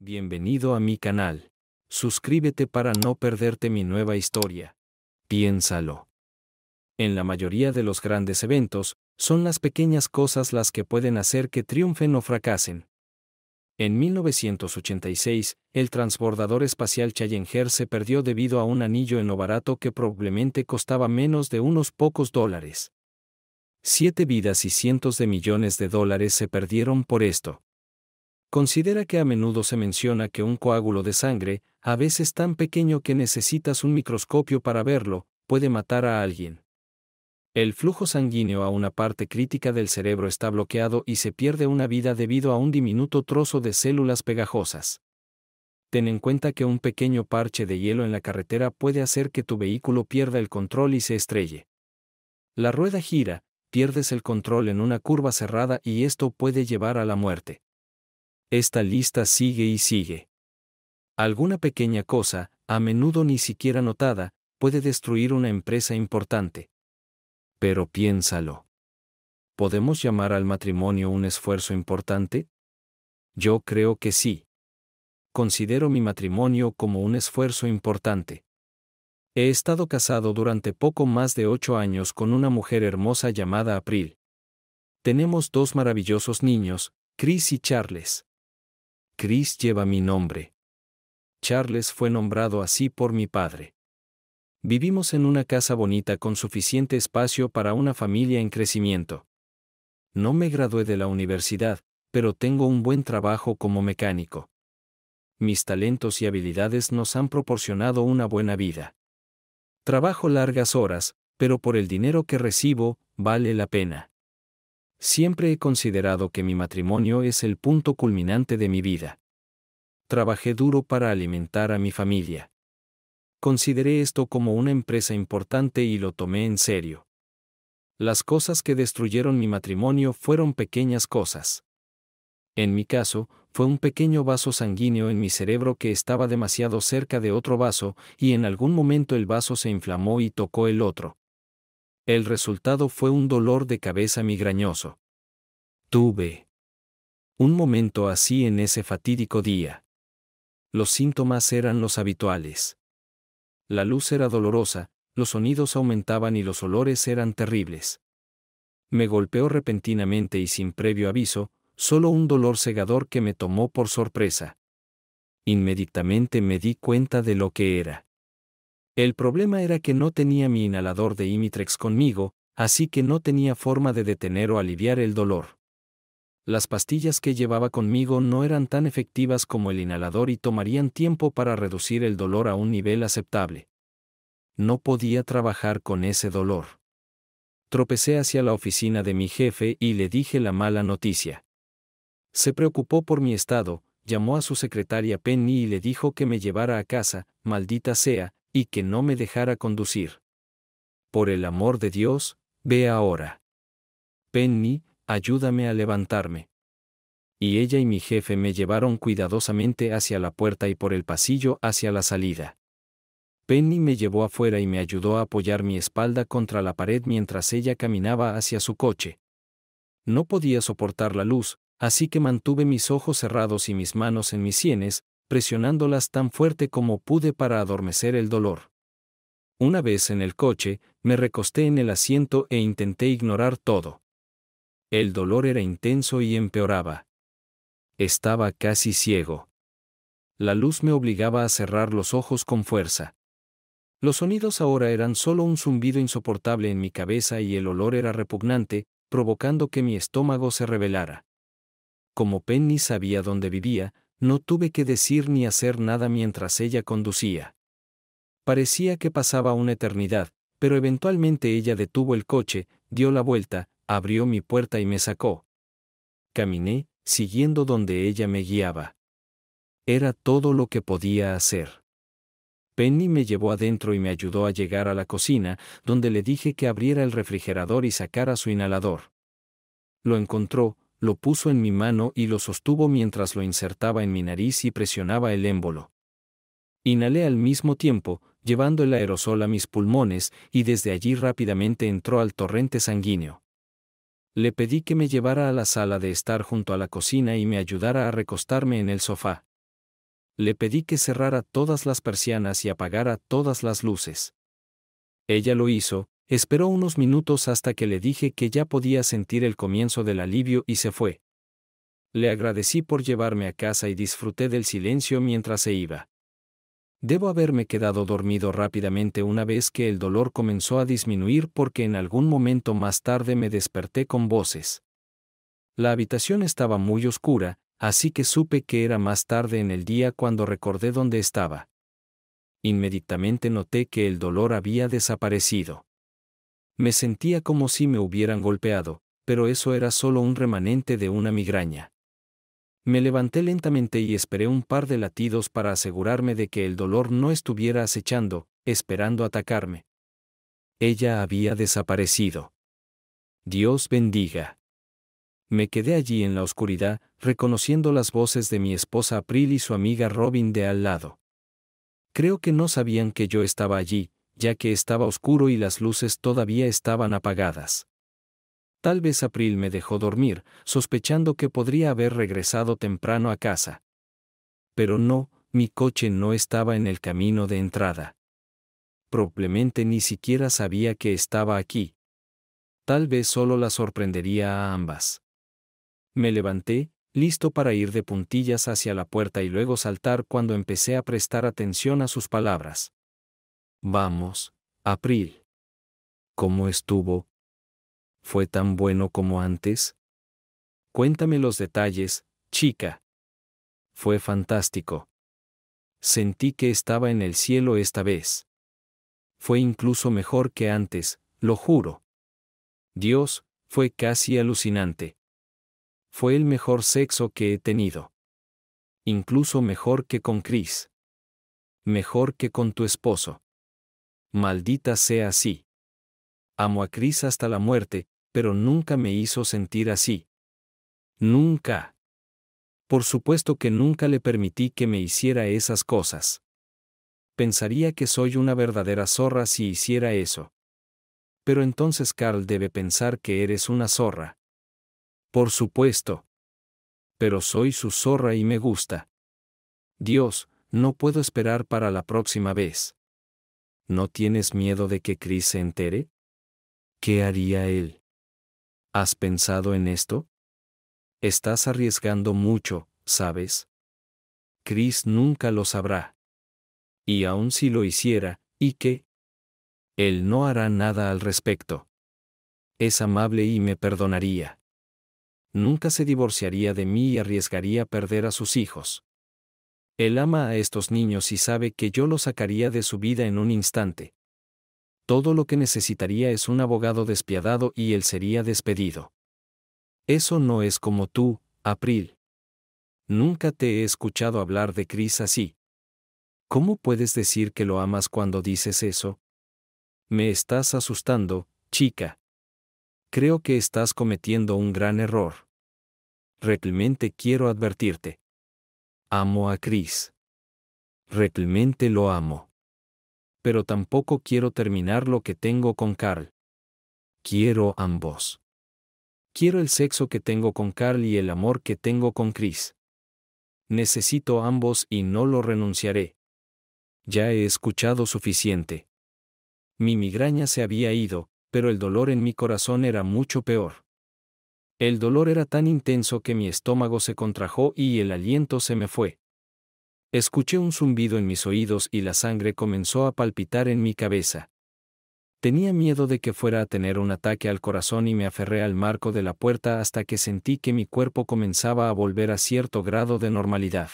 Bienvenido a mi canal. Suscríbete para no perderte mi nueva historia. Piénsalo. En la mayoría de los grandes eventos, son las pequeñas cosas las que pueden hacer que triunfen o fracasen. En 1986, el transbordador espacial Challenger se perdió debido a un anillo en barato que probablemente costaba menos de unos pocos dólares. Siete vidas y cientos de millones de dólares se perdieron por esto. Considera que a menudo se menciona que un coágulo de sangre, a veces tan pequeño que necesitas un microscopio para verlo, puede matar a alguien. El flujo sanguíneo a una parte crítica del cerebro está bloqueado y se pierde una vida debido a un diminuto trozo de células pegajosas. Ten en cuenta que un pequeño parche de hielo en la carretera puede hacer que tu vehículo pierda el control y se estrelle. La rueda gira, pierdes el control en una curva cerrada y esto puede llevar a la muerte. Esta lista sigue y sigue. Alguna pequeña cosa, a menudo ni siquiera notada, puede destruir una empresa importante. Pero piénsalo. ¿Podemos llamar al matrimonio un esfuerzo importante? Yo creo que sí. Considero mi matrimonio como un esfuerzo importante. He estado casado durante poco más de ocho años con una mujer hermosa llamada April. Tenemos dos maravillosos niños, Chris y Charles. Chris lleva mi nombre. Charles fue nombrado así por mi padre. Vivimos en una casa bonita con suficiente espacio para una familia en crecimiento. No me gradué de la universidad, pero tengo un buen trabajo como mecánico. Mis talentos y habilidades nos han proporcionado una buena vida. Trabajo largas horas, pero por el dinero que recibo, vale la pena. Siempre he considerado que mi matrimonio es el punto culminante de mi vida. Trabajé duro para alimentar a mi familia. Consideré esto como una empresa importante y lo tomé en serio. Las cosas que destruyeron mi matrimonio fueron pequeñas cosas. En mi caso, fue un pequeño vaso sanguíneo en mi cerebro que estaba demasiado cerca de otro vaso, y en algún momento el vaso se inflamó y tocó el otro. El resultado fue un dolor de cabeza migrañoso. Tuve un momento así en ese fatídico día. Los síntomas eran los habituales. La luz era dolorosa, los sonidos aumentaban y los olores eran terribles. Me golpeó repentinamente y sin previo aviso, solo un dolor cegador que me tomó por sorpresa. Inmediatamente me di cuenta de lo que era. El problema era que no tenía mi inhalador de Imitrex conmigo, así que no tenía forma de detener o aliviar el dolor. Las pastillas que llevaba conmigo no eran tan efectivas como el inhalador y tomarían tiempo para reducir el dolor a un nivel aceptable. No podía trabajar con ese dolor. Tropecé hacia la oficina de mi jefe y le dije la mala noticia. Se preocupó por mi estado, llamó a su secretaria Penny y le dijo que me llevara a casa, maldita sea, y que no me dejara conducir. Por el amor de Dios, ve ahora. Penny, ayúdame a levantarme. Y ella y mi jefe me llevaron cuidadosamente hacia la puerta y por el pasillo hacia la salida. Penny me llevó afuera y me ayudó a apoyar mi espalda contra la pared mientras ella caminaba hacia su coche. No podía soportar la luz, así que mantuve mis ojos cerrados y mis manos en mis sienes, presionándolas tan fuerte como pude para adormecer el dolor. Una vez en el coche, me recosté en el asiento e intenté ignorar todo. El dolor era intenso y empeoraba. Estaba casi ciego. La luz me obligaba a cerrar los ojos con fuerza. Los sonidos ahora eran solo un zumbido insoportable en mi cabeza y el olor era repugnante, provocando que mi estómago se rebelara. Como Penny sabía dónde vivía, no tuve que decir ni hacer nada mientras ella conducía. Parecía que pasaba una eternidad, pero eventualmente ella detuvo el coche, dio la vuelta, abrió mi puerta y me sacó. Caminé, siguiendo donde ella me guiaba. Era todo lo que podía hacer. Penny me llevó adentro y me ayudó a llegar a la cocina, donde le dije que abriera el refrigerador y sacara su inhalador. Lo encontró, lo puso en mi mano y lo sostuvo mientras lo insertaba en mi nariz y presionaba el émbolo. Inhalé al mismo tiempo, llevando el aerosol a mis pulmones, y desde allí rápidamente entró al torrente sanguíneo. Le pedí que me llevara a la sala de estar junto a la cocina y me ayudara a recostarme en el sofá. Le pedí que cerrara todas las persianas y apagara todas las luces. Ella lo hizo, Esperó unos minutos hasta que le dije que ya podía sentir el comienzo del alivio y se fue. Le agradecí por llevarme a casa y disfruté del silencio mientras se iba. Debo haberme quedado dormido rápidamente una vez que el dolor comenzó a disminuir porque en algún momento más tarde me desperté con voces. La habitación estaba muy oscura, así que supe que era más tarde en el día cuando recordé dónde estaba. Inmediatamente noté que el dolor había desaparecido. Me sentía como si me hubieran golpeado, pero eso era solo un remanente de una migraña. Me levanté lentamente y esperé un par de latidos para asegurarme de que el dolor no estuviera acechando, esperando atacarme. Ella había desaparecido. Dios bendiga. Me quedé allí en la oscuridad, reconociendo las voces de mi esposa April y su amiga Robin de al lado. Creo que no sabían que yo estaba allí, ya que estaba oscuro y las luces todavía estaban apagadas. Tal vez April me dejó dormir, sospechando que podría haber regresado temprano a casa. Pero no, mi coche no estaba en el camino de entrada. Probablemente ni siquiera sabía que estaba aquí. Tal vez solo la sorprendería a ambas. Me levanté, listo para ir de puntillas hacia la puerta y luego saltar cuando empecé a prestar atención a sus palabras. Vamos, April. ¿Cómo estuvo? ¿Fue tan bueno como antes? Cuéntame los detalles, chica. Fue fantástico. Sentí que estaba en el cielo esta vez. Fue incluso mejor que antes, lo juro. Dios, fue casi alucinante. Fue el mejor sexo que he tenido. Incluso mejor que con Chris. Mejor que con tu esposo. Maldita sea así. Amo a Cris hasta la muerte, pero nunca me hizo sentir así. Nunca. Por supuesto que nunca le permití que me hiciera esas cosas. Pensaría que soy una verdadera zorra si hiciera eso. Pero entonces Carl debe pensar que eres una zorra. Por supuesto. Pero soy su zorra y me gusta. Dios, no puedo esperar para la próxima vez. ¿No tienes miedo de que Chris se entere? ¿Qué haría él? ¿Has pensado en esto? Estás arriesgando mucho, ¿sabes? Chris nunca lo sabrá. Y aun si lo hiciera, ¿y qué? Él no hará nada al respecto. Es amable y me perdonaría. Nunca se divorciaría de mí y arriesgaría perder a sus hijos. Él ama a estos niños y sabe que yo lo sacaría de su vida en un instante. Todo lo que necesitaría es un abogado despiadado y él sería despedido. Eso no es como tú, April. Nunca te he escuchado hablar de Cris así. ¿Cómo puedes decir que lo amas cuando dices eso? Me estás asustando, chica. Creo que estás cometiendo un gran error. Realmente quiero advertirte. Amo a Chris. Realmente lo amo. Pero tampoco quiero terminar lo que tengo con Carl. Quiero ambos. Quiero el sexo que tengo con Carl y el amor que tengo con Chris. Necesito ambos y no lo renunciaré. Ya he escuchado suficiente. Mi migraña se había ido, pero el dolor en mi corazón era mucho peor. El dolor era tan intenso que mi estómago se contrajo y el aliento se me fue. Escuché un zumbido en mis oídos y la sangre comenzó a palpitar en mi cabeza. Tenía miedo de que fuera a tener un ataque al corazón y me aferré al marco de la puerta hasta que sentí que mi cuerpo comenzaba a volver a cierto grado de normalidad.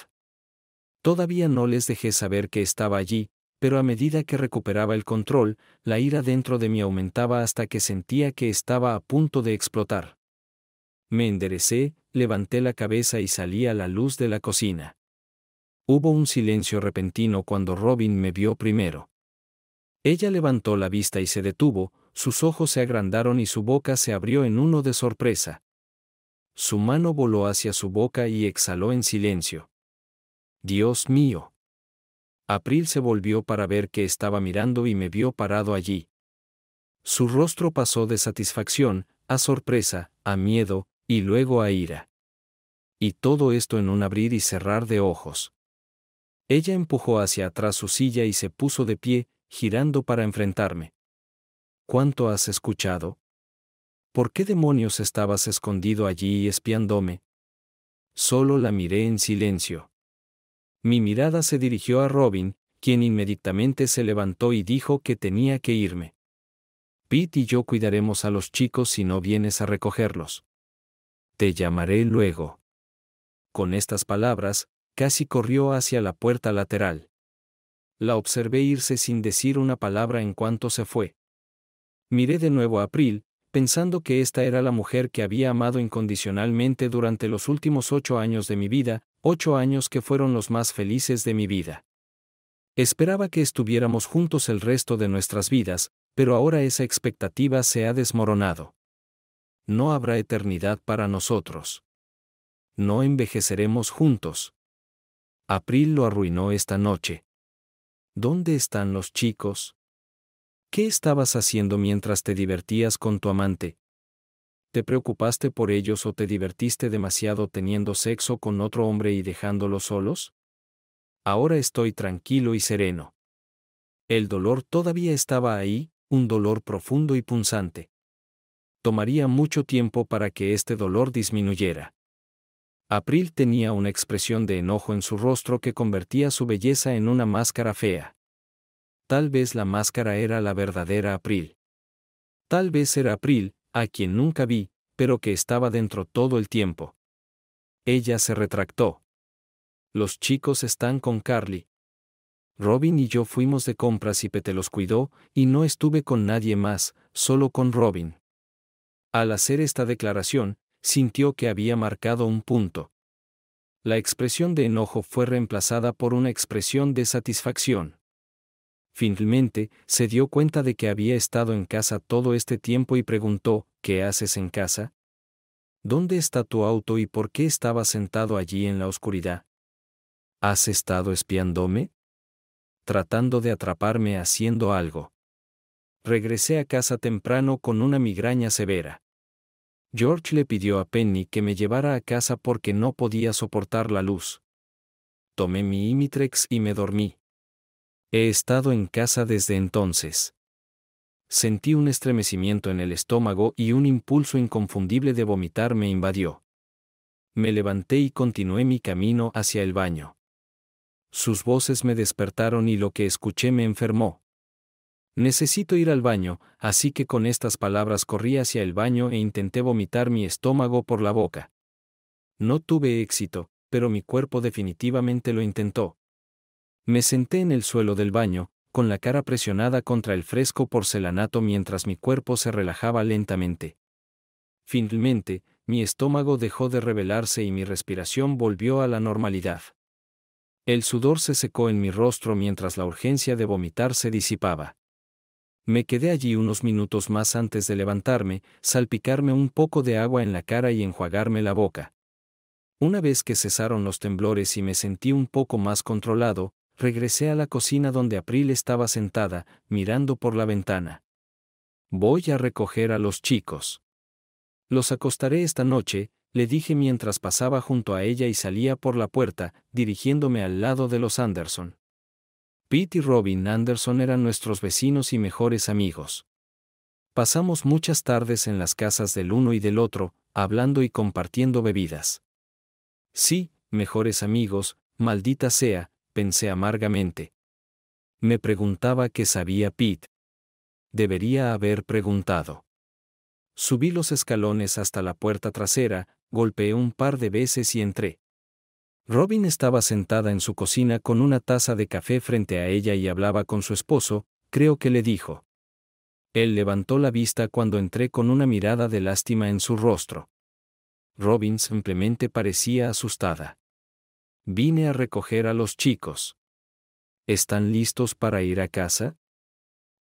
Todavía no les dejé saber que estaba allí, pero a medida que recuperaba el control, la ira dentro de mí aumentaba hasta que sentía que estaba a punto de explotar. Me enderecé, levanté la cabeza y salí a la luz de la cocina. Hubo un silencio repentino cuando Robin me vio primero. Ella levantó la vista y se detuvo, sus ojos se agrandaron y su boca se abrió en uno de sorpresa. Su mano voló hacia su boca y exhaló en silencio. Dios mío. April se volvió para ver que estaba mirando y me vio parado allí. Su rostro pasó de satisfacción, a sorpresa, a miedo, y luego a ira. Y todo esto en un abrir y cerrar de ojos. Ella empujó hacia atrás su silla y se puso de pie, girando para enfrentarme. ¿Cuánto has escuchado? ¿Por qué demonios estabas escondido allí y espiándome? Solo la miré en silencio. Mi mirada se dirigió a Robin, quien inmediatamente se levantó y dijo que tenía que irme. Pete y yo cuidaremos a los chicos si no vienes a recogerlos. Te llamaré luego. Con estas palabras, casi corrió hacia la puerta lateral. La observé irse sin decir una palabra en cuanto se fue. Miré de nuevo a April, pensando que esta era la mujer que había amado incondicionalmente durante los últimos ocho años de mi vida, ocho años que fueron los más felices de mi vida. Esperaba que estuviéramos juntos el resto de nuestras vidas, pero ahora esa expectativa se ha desmoronado no habrá eternidad para nosotros. No envejeceremos juntos. April lo arruinó esta noche. ¿Dónde están los chicos? ¿Qué estabas haciendo mientras te divertías con tu amante? ¿Te preocupaste por ellos o te divertiste demasiado teniendo sexo con otro hombre y dejándolos solos? Ahora estoy tranquilo y sereno. El dolor todavía estaba ahí, un dolor profundo y punzante tomaría mucho tiempo para que este dolor disminuyera. April tenía una expresión de enojo en su rostro que convertía su belleza en una máscara fea. Tal vez la máscara era la verdadera April. Tal vez era April, a quien nunca vi, pero que estaba dentro todo el tiempo. Ella se retractó. Los chicos están con Carly. Robin y yo fuimos de compras y Pete los cuidó, y no estuve con nadie más, solo con Robin. Al hacer esta declaración, sintió que había marcado un punto. La expresión de enojo fue reemplazada por una expresión de satisfacción. Finalmente, se dio cuenta de que había estado en casa todo este tiempo y preguntó, ¿qué haces en casa? ¿Dónde está tu auto y por qué estaba sentado allí en la oscuridad? ¿Has estado espiándome? Tratando de atraparme haciendo algo. Regresé a casa temprano con una migraña severa. George le pidió a Penny que me llevara a casa porque no podía soportar la luz. Tomé mi Imitrex y me dormí. He estado en casa desde entonces. Sentí un estremecimiento en el estómago y un impulso inconfundible de vomitar me invadió. Me levanté y continué mi camino hacia el baño. Sus voces me despertaron y lo que escuché me enfermó. Necesito ir al baño, así que con estas palabras corrí hacia el baño e intenté vomitar mi estómago por la boca. No tuve éxito, pero mi cuerpo definitivamente lo intentó. Me senté en el suelo del baño, con la cara presionada contra el fresco porcelanato mientras mi cuerpo se relajaba lentamente. Finalmente, mi estómago dejó de rebelarse y mi respiración volvió a la normalidad. El sudor se secó en mi rostro mientras la urgencia de vomitar se disipaba. Me quedé allí unos minutos más antes de levantarme, salpicarme un poco de agua en la cara y enjuagarme la boca. Una vez que cesaron los temblores y me sentí un poco más controlado, regresé a la cocina donde April estaba sentada, mirando por la ventana. Voy a recoger a los chicos. Los acostaré esta noche, le dije mientras pasaba junto a ella y salía por la puerta, dirigiéndome al lado de los Anderson. Pete y Robin Anderson eran nuestros vecinos y mejores amigos. Pasamos muchas tardes en las casas del uno y del otro, hablando y compartiendo bebidas. Sí, mejores amigos, maldita sea, pensé amargamente. Me preguntaba qué sabía Pete. Debería haber preguntado. Subí los escalones hasta la puerta trasera, golpeé un par de veces y entré. Robin estaba sentada en su cocina con una taza de café frente a ella y hablaba con su esposo, creo que le dijo. Él levantó la vista cuando entré con una mirada de lástima en su rostro. Robin simplemente parecía asustada. Vine a recoger a los chicos. ¿Están listos para ir a casa?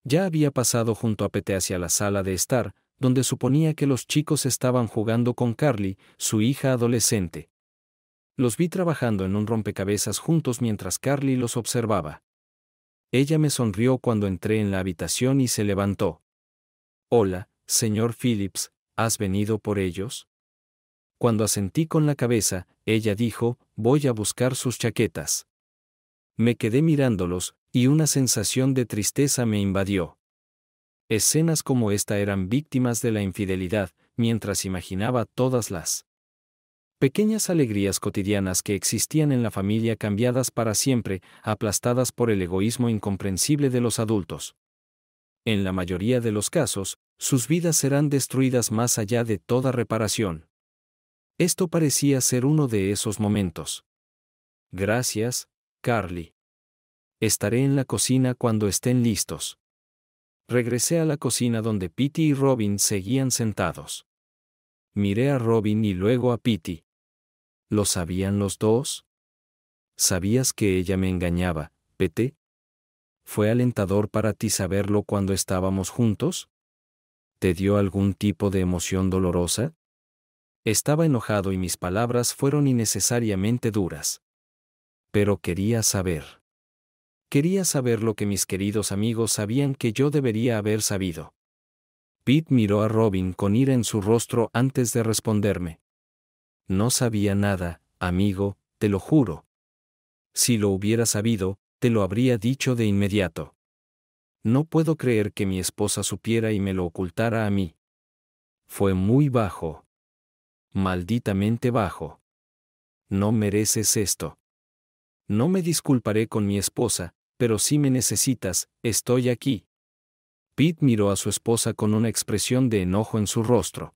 Ya había pasado junto a Pete hacia la sala de estar, donde suponía que los chicos estaban jugando con Carly, su hija adolescente. Los vi trabajando en un rompecabezas juntos mientras Carly los observaba. Ella me sonrió cuando entré en la habitación y se levantó. Hola, señor Phillips, ¿has venido por ellos? Cuando asentí con la cabeza, ella dijo, voy a buscar sus chaquetas. Me quedé mirándolos, y una sensación de tristeza me invadió. Escenas como esta eran víctimas de la infidelidad, mientras imaginaba todas las Pequeñas alegrías cotidianas que existían en la familia cambiadas para siempre, aplastadas por el egoísmo incomprensible de los adultos. En la mayoría de los casos, sus vidas serán destruidas más allá de toda reparación. Esto parecía ser uno de esos momentos. Gracias, Carly. Estaré en la cocina cuando estén listos. Regresé a la cocina donde Pity y Robin seguían sentados. Miré a Robin y luego a Pity. ¿Lo sabían los dos? ¿Sabías que ella me engañaba, Pete? ¿Fue alentador para ti saberlo cuando estábamos juntos? ¿Te dio algún tipo de emoción dolorosa? Estaba enojado y mis palabras fueron innecesariamente duras. Pero quería saber. Quería saber lo que mis queridos amigos sabían que yo debería haber sabido. Pete miró a Robin con ira en su rostro antes de responderme. No sabía nada, amigo, te lo juro. Si lo hubiera sabido, te lo habría dicho de inmediato. No puedo creer que mi esposa supiera y me lo ocultara a mí. Fue muy bajo. Malditamente bajo. No mereces esto. No me disculparé con mi esposa, pero si me necesitas, estoy aquí. Pete miró a su esposa con una expresión de enojo en su rostro.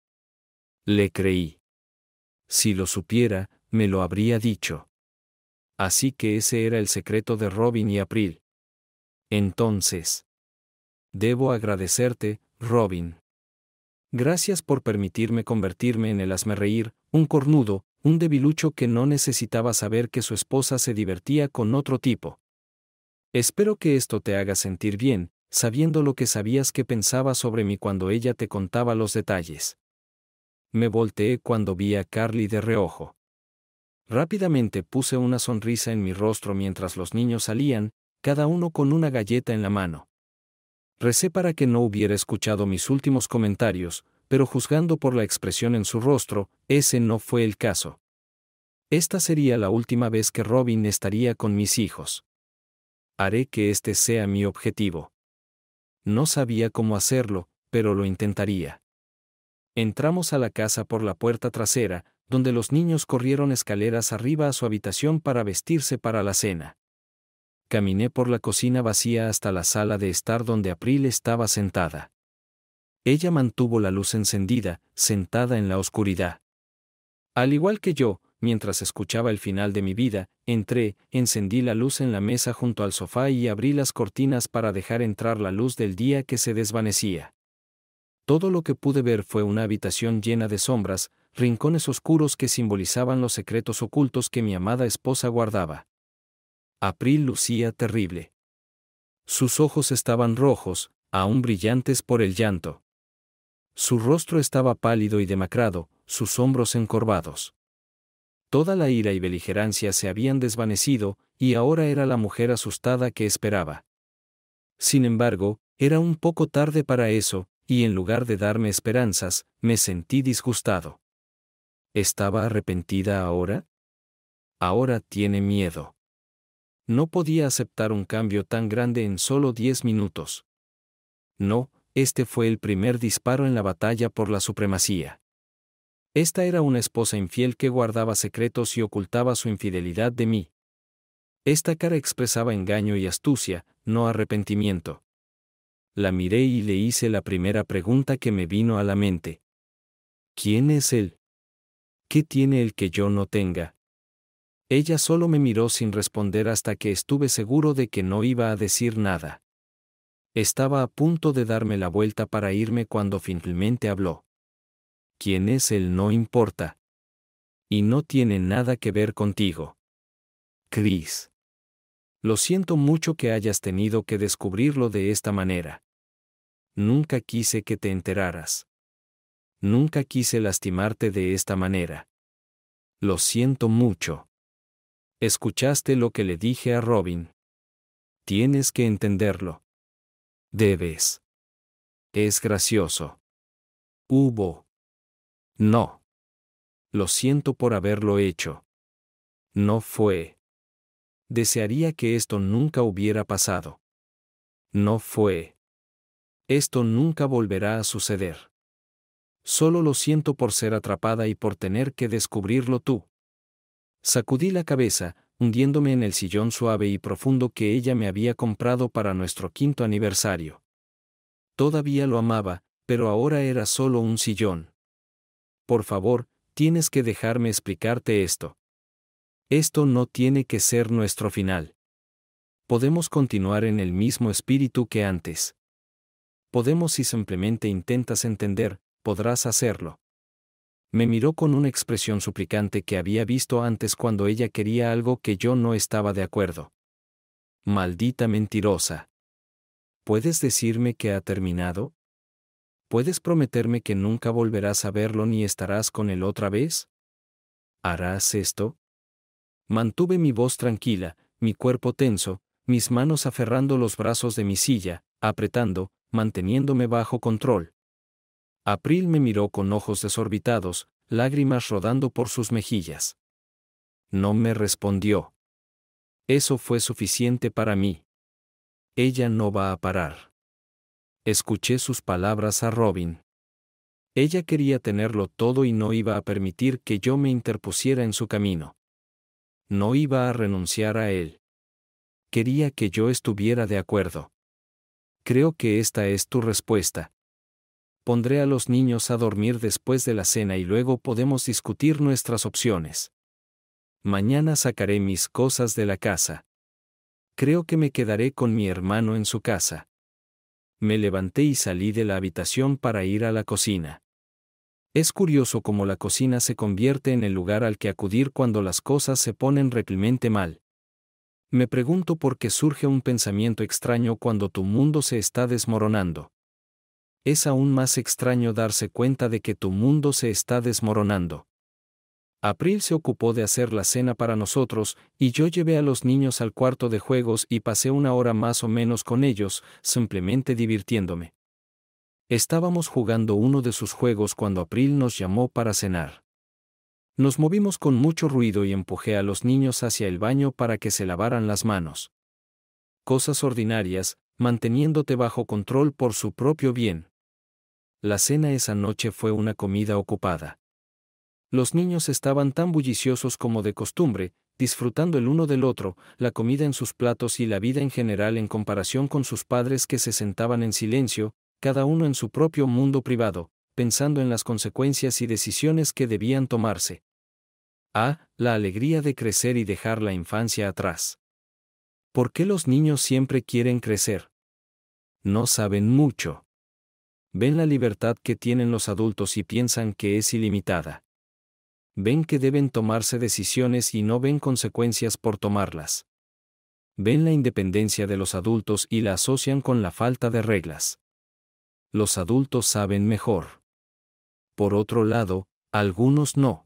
Le creí. Si lo supiera, me lo habría dicho. Así que ese era el secreto de Robin y April. Entonces. Debo agradecerte, Robin. Gracias por permitirme convertirme en el reír, un cornudo, un debilucho que no necesitaba saber que su esposa se divertía con otro tipo. Espero que esto te haga sentir bien, sabiendo lo que sabías que pensaba sobre mí cuando ella te contaba los detalles. Me volteé cuando vi a Carly de reojo. Rápidamente puse una sonrisa en mi rostro mientras los niños salían, cada uno con una galleta en la mano. Recé para que no hubiera escuchado mis últimos comentarios, pero juzgando por la expresión en su rostro, ese no fue el caso. Esta sería la última vez que Robin estaría con mis hijos. Haré que este sea mi objetivo. No sabía cómo hacerlo, pero lo intentaría. Entramos a la casa por la puerta trasera, donde los niños corrieron escaleras arriba a su habitación para vestirse para la cena. Caminé por la cocina vacía hasta la sala de estar donde April estaba sentada. Ella mantuvo la luz encendida, sentada en la oscuridad. Al igual que yo, mientras escuchaba el final de mi vida, entré, encendí la luz en la mesa junto al sofá y abrí las cortinas para dejar entrar la luz del día que se desvanecía todo lo que pude ver fue una habitación llena de sombras, rincones oscuros que simbolizaban los secretos ocultos que mi amada esposa guardaba. April lucía terrible. Sus ojos estaban rojos, aún brillantes por el llanto. Su rostro estaba pálido y demacrado, sus hombros encorvados. Toda la ira y beligerancia se habían desvanecido, y ahora era la mujer asustada que esperaba. Sin embargo, era un poco tarde para eso, y en lugar de darme esperanzas, me sentí disgustado. ¿Estaba arrepentida ahora? Ahora tiene miedo. No podía aceptar un cambio tan grande en solo diez minutos. No, este fue el primer disparo en la batalla por la supremacía. Esta era una esposa infiel que guardaba secretos y ocultaba su infidelidad de mí. Esta cara expresaba engaño y astucia, no arrepentimiento la miré y le hice la primera pregunta que me vino a la mente. ¿Quién es él? ¿Qué tiene el que yo no tenga? Ella solo me miró sin responder hasta que estuve seguro de que no iba a decir nada. Estaba a punto de darme la vuelta para irme cuando finalmente habló. ¿Quién es él no importa? Y no tiene nada que ver contigo. Chris. Lo siento mucho que hayas tenido que descubrirlo de esta manera. Nunca quise que te enteraras. Nunca quise lastimarte de esta manera. Lo siento mucho. Escuchaste lo que le dije a Robin. Tienes que entenderlo. Debes. Es gracioso. Hubo. No. Lo siento por haberlo hecho. No fue. Desearía que esto nunca hubiera pasado. No fue. Esto nunca volverá a suceder. Solo lo siento por ser atrapada y por tener que descubrirlo tú. Sacudí la cabeza, hundiéndome en el sillón suave y profundo que ella me había comprado para nuestro quinto aniversario. Todavía lo amaba, pero ahora era solo un sillón. Por favor, tienes que dejarme explicarte esto. Esto no tiene que ser nuestro final. Podemos continuar en el mismo espíritu que antes podemos si simplemente intentas entender, podrás hacerlo. Me miró con una expresión suplicante que había visto antes cuando ella quería algo que yo no estaba de acuerdo. Maldita mentirosa. ¿Puedes decirme que ha terminado? ¿Puedes prometerme que nunca volverás a verlo ni estarás con él otra vez? ¿Harás esto? Mantuve mi voz tranquila, mi cuerpo tenso, mis manos aferrando los brazos de mi silla, apretando, manteniéndome bajo control. April me miró con ojos desorbitados, lágrimas rodando por sus mejillas. No me respondió. Eso fue suficiente para mí. Ella no va a parar. Escuché sus palabras a Robin. Ella quería tenerlo todo y no iba a permitir que yo me interpusiera en su camino. No iba a renunciar a él. Quería que yo estuviera de acuerdo. Creo que esta es tu respuesta. Pondré a los niños a dormir después de la cena y luego podemos discutir nuestras opciones. Mañana sacaré mis cosas de la casa. Creo que me quedaré con mi hermano en su casa. Me levanté y salí de la habitación para ir a la cocina. Es curioso cómo la cocina se convierte en el lugar al que acudir cuando las cosas se ponen realmente mal. Me pregunto por qué surge un pensamiento extraño cuando tu mundo se está desmoronando. Es aún más extraño darse cuenta de que tu mundo se está desmoronando. April se ocupó de hacer la cena para nosotros, y yo llevé a los niños al cuarto de juegos y pasé una hora más o menos con ellos, simplemente divirtiéndome. Estábamos jugando uno de sus juegos cuando April nos llamó para cenar. Nos movimos con mucho ruido y empujé a los niños hacia el baño para que se lavaran las manos. Cosas ordinarias, manteniéndote bajo control por su propio bien. La cena esa noche fue una comida ocupada. Los niños estaban tan bulliciosos como de costumbre, disfrutando el uno del otro, la comida en sus platos y la vida en general en comparación con sus padres que se sentaban en silencio, cada uno en su propio mundo privado, pensando en las consecuencias y decisiones que debían tomarse. A. la alegría de crecer y dejar la infancia atrás. ¿Por qué los niños siempre quieren crecer? No saben mucho. Ven la libertad que tienen los adultos y piensan que es ilimitada. Ven que deben tomarse decisiones y no ven consecuencias por tomarlas. Ven la independencia de los adultos y la asocian con la falta de reglas. Los adultos saben mejor. Por otro lado, algunos no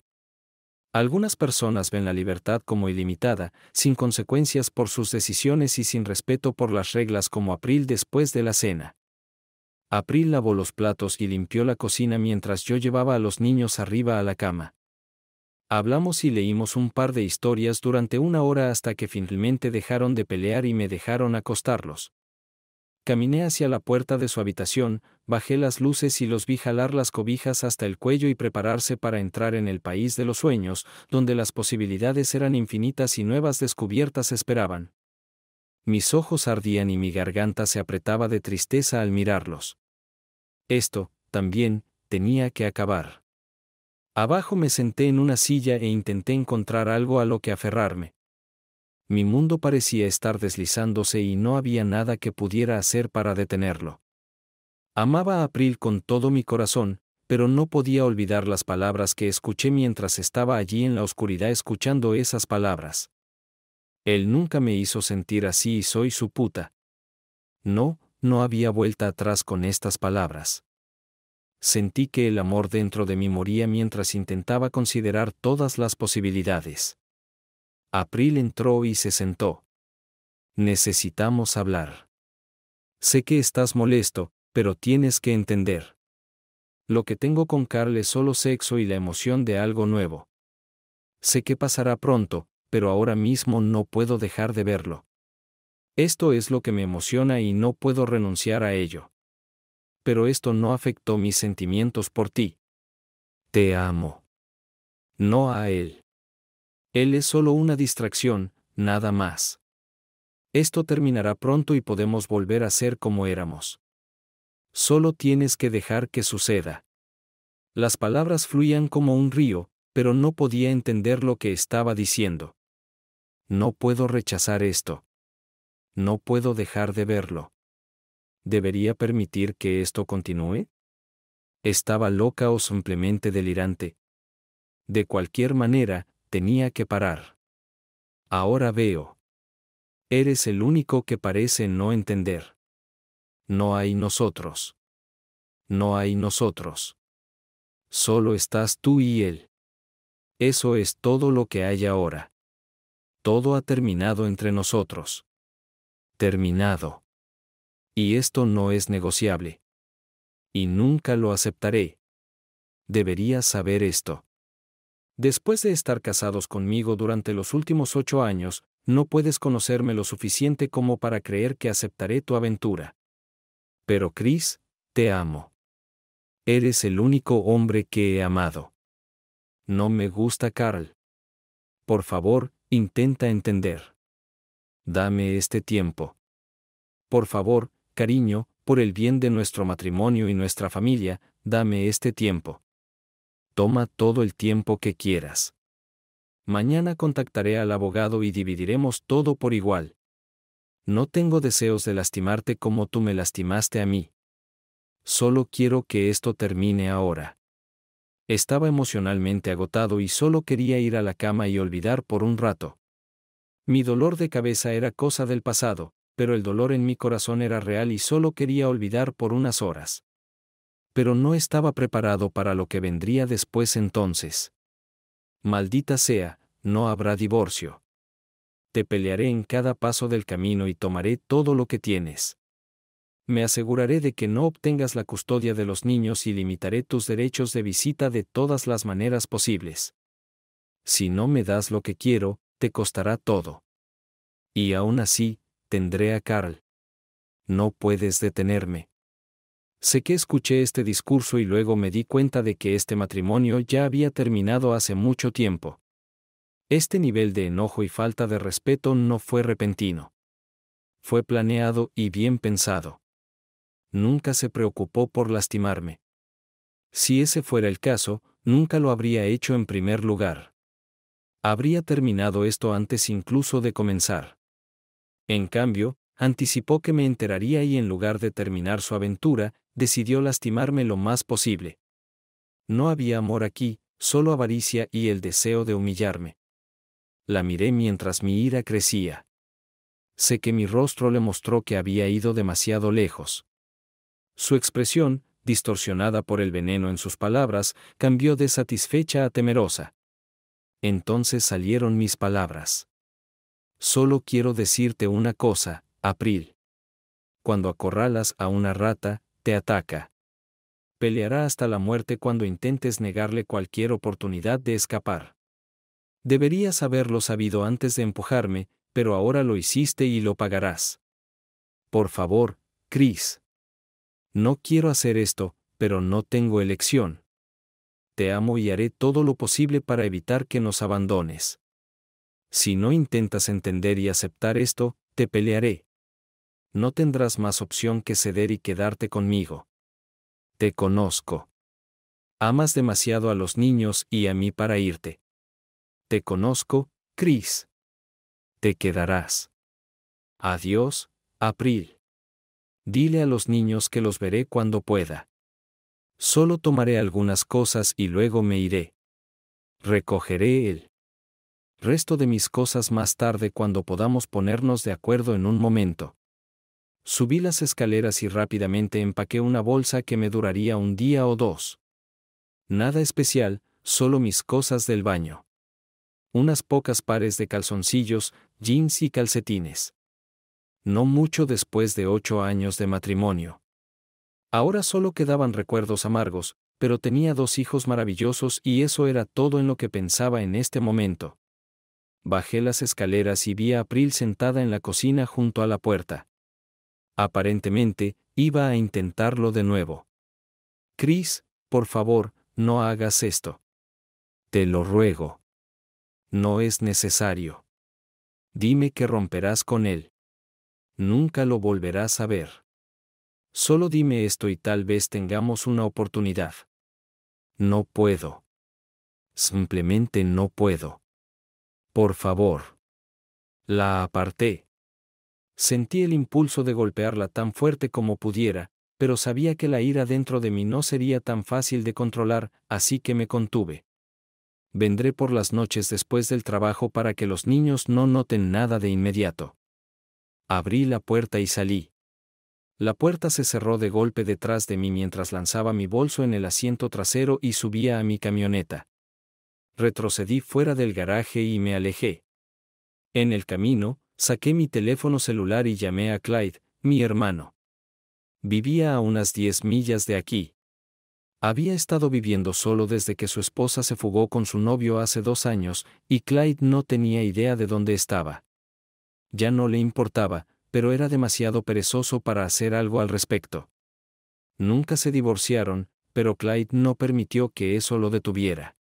algunas personas ven la libertad como ilimitada, sin consecuencias por sus decisiones y sin respeto por las reglas como April después de la cena. April lavó los platos y limpió la cocina mientras yo llevaba a los niños arriba a la cama. Hablamos y leímos un par de historias durante una hora hasta que finalmente dejaron de pelear y me dejaron acostarlos. Caminé hacia la puerta de su habitación, bajé las luces y los vi jalar las cobijas hasta el cuello y prepararse para entrar en el país de los sueños, donde las posibilidades eran infinitas y nuevas descubiertas esperaban. Mis ojos ardían y mi garganta se apretaba de tristeza al mirarlos. Esto, también, tenía que acabar. Abajo me senté en una silla e intenté encontrar algo a lo que aferrarme mi mundo parecía estar deslizándose y no había nada que pudiera hacer para detenerlo. Amaba a April con todo mi corazón, pero no podía olvidar las palabras que escuché mientras estaba allí en la oscuridad escuchando esas palabras. Él nunca me hizo sentir así y soy su puta. No, no había vuelta atrás con estas palabras. Sentí que el amor dentro de mí moría mientras intentaba considerar todas las posibilidades. April entró y se sentó. Necesitamos hablar. Sé que estás molesto, pero tienes que entender. Lo que tengo con Carl es solo sexo y la emoción de algo nuevo. Sé que pasará pronto, pero ahora mismo no puedo dejar de verlo. Esto es lo que me emociona y no puedo renunciar a ello. Pero esto no afectó mis sentimientos por ti. Te amo. No a él. Él es solo una distracción, nada más. Esto terminará pronto y podemos volver a ser como éramos. Solo tienes que dejar que suceda. Las palabras fluían como un río, pero no podía entender lo que estaba diciendo. No puedo rechazar esto. No puedo dejar de verlo. ¿Debería permitir que esto continúe? ¿Estaba loca o simplemente delirante? De cualquier manera, tenía que parar. Ahora veo. Eres el único que parece no entender. No hay nosotros. No hay nosotros. Solo estás tú y él. Eso es todo lo que hay ahora. Todo ha terminado entre nosotros. Terminado. Y esto no es negociable. Y nunca lo aceptaré. Deberías saber esto. Después de estar casados conmigo durante los últimos ocho años, no puedes conocerme lo suficiente como para creer que aceptaré tu aventura. Pero Chris, te amo. Eres el único hombre que he amado. No me gusta Carl. Por favor, intenta entender. Dame este tiempo. Por favor, cariño, por el bien de nuestro matrimonio y nuestra familia, dame este tiempo. Toma todo el tiempo que quieras. Mañana contactaré al abogado y dividiremos todo por igual. No tengo deseos de lastimarte como tú me lastimaste a mí. Solo quiero que esto termine ahora. Estaba emocionalmente agotado y solo quería ir a la cama y olvidar por un rato. Mi dolor de cabeza era cosa del pasado, pero el dolor en mi corazón era real y solo quería olvidar por unas horas pero no estaba preparado para lo que vendría después entonces. Maldita sea, no habrá divorcio. Te pelearé en cada paso del camino y tomaré todo lo que tienes. Me aseguraré de que no obtengas la custodia de los niños y limitaré tus derechos de visita de todas las maneras posibles. Si no me das lo que quiero, te costará todo. Y aún así, tendré a Carl. No puedes detenerme. Sé que escuché este discurso y luego me di cuenta de que este matrimonio ya había terminado hace mucho tiempo. Este nivel de enojo y falta de respeto no fue repentino. Fue planeado y bien pensado. Nunca se preocupó por lastimarme. Si ese fuera el caso, nunca lo habría hecho en primer lugar. Habría terminado esto antes incluso de comenzar. En cambio, anticipó que me enteraría y en lugar de terminar su aventura, decidió lastimarme lo más posible. No había amor aquí, solo avaricia y el deseo de humillarme. La miré mientras mi ira crecía. Sé que mi rostro le mostró que había ido demasiado lejos. Su expresión, distorsionada por el veneno en sus palabras, cambió de satisfecha a temerosa. Entonces salieron mis palabras. Solo quiero decirte una cosa, April. Cuando acorralas a una rata, te ataca. Peleará hasta la muerte cuando intentes negarle cualquier oportunidad de escapar. Deberías haberlo sabido antes de empujarme, pero ahora lo hiciste y lo pagarás. Por favor, Chris. No quiero hacer esto, pero no tengo elección. Te amo y haré todo lo posible para evitar que nos abandones. Si no intentas entender y aceptar esto, te pelearé no tendrás más opción que ceder y quedarte conmigo. Te conozco. Amas demasiado a los niños y a mí para irte. Te conozco, Chris. Te quedarás. Adiós, April. Dile a los niños que los veré cuando pueda. Solo tomaré algunas cosas y luego me iré. Recogeré el resto de mis cosas más tarde cuando podamos ponernos de acuerdo en un momento. Subí las escaleras y rápidamente empaqué una bolsa que me duraría un día o dos. Nada especial, solo mis cosas del baño. Unas pocas pares de calzoncillos, jeans y calcetines. No mucho después de ocho años de matrimonio. Ahora solo quedaban recuerdos amargos, pero tenía dos hijos maravillosos y eso era todo en lo que pensaba en este momento. Bajé las escaleras y vi a April sentada en la cocina junto a la puerta aparentemente, iba a intentarlo de nuevo. Chris, por favor, no hagas esto. Te lo ruego. No es necesario. Dime que romperás con él. Nunca lo volverás a ver. Solo dime esto y tal vez tengamos una oportunidad. No puedo. Simplemente no puedo. Por favor. La aparté. Sentí el impulso de golpearla tan fuerte como pudiera, pero sabía que la ira dentro de mí no sería tan fácil de controlar, así que me contuve. Vendré por las noches después del trabajo para que los niños no noten nada de inmediato. Abrí la puerta y salí. La puerta se cerró de golpe detrás de mí mientras lanzaba mi bolso en el asiento trasero y subía a mi camioneta. Retrocedí fuera del garaje y me alejé. En el camino, Saqué mi teléfono celular y llamé a Clyde, mi hermano. Vivía a unas 10 millas de aquí. Había estado viviendo solo desde que su esposa se fugó con su novio hace dos años, y Clyde no tenía idea de dónde estaba. Ya no le importaba, pero era demasiado perezoso para hacer algo al respecto. Nunca se divorciaron, pero Clyde no permitió que eso lo detuviera.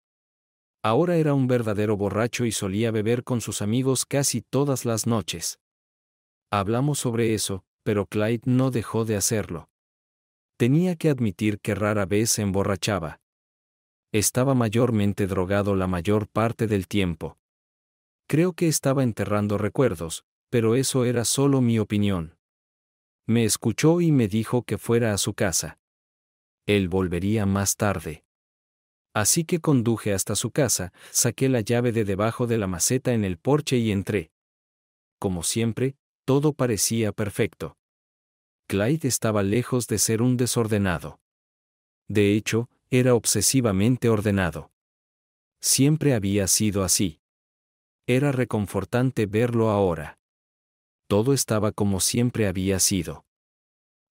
Ahora era un verdadero borracho y solía beber con sus amigos casi todas las noches. Hablamos sobre eso, pero Clyde no dejó de hacerlo. Tenía que admitir que rara vez se emborrachaba. Estaba mayormente drogado la mayor parte del tiempo. Creo que estaba enterrando recuerdos, pero eso era solo mi opinión. Me escuchó y me dijo que fuera a su casa. Él volvería más tarde. Así que conduje hasta su casa, saqué la llave de debajo de la maceta en el porche y entré. Como siempre, todo parecía perfecto. Clyde estaba lejos de ser un desordenado. De hecho, era obsesivamente ordenado. Siempre había sido así. Era reconfortante verlo ahora. Todo estaba como siempre había sido.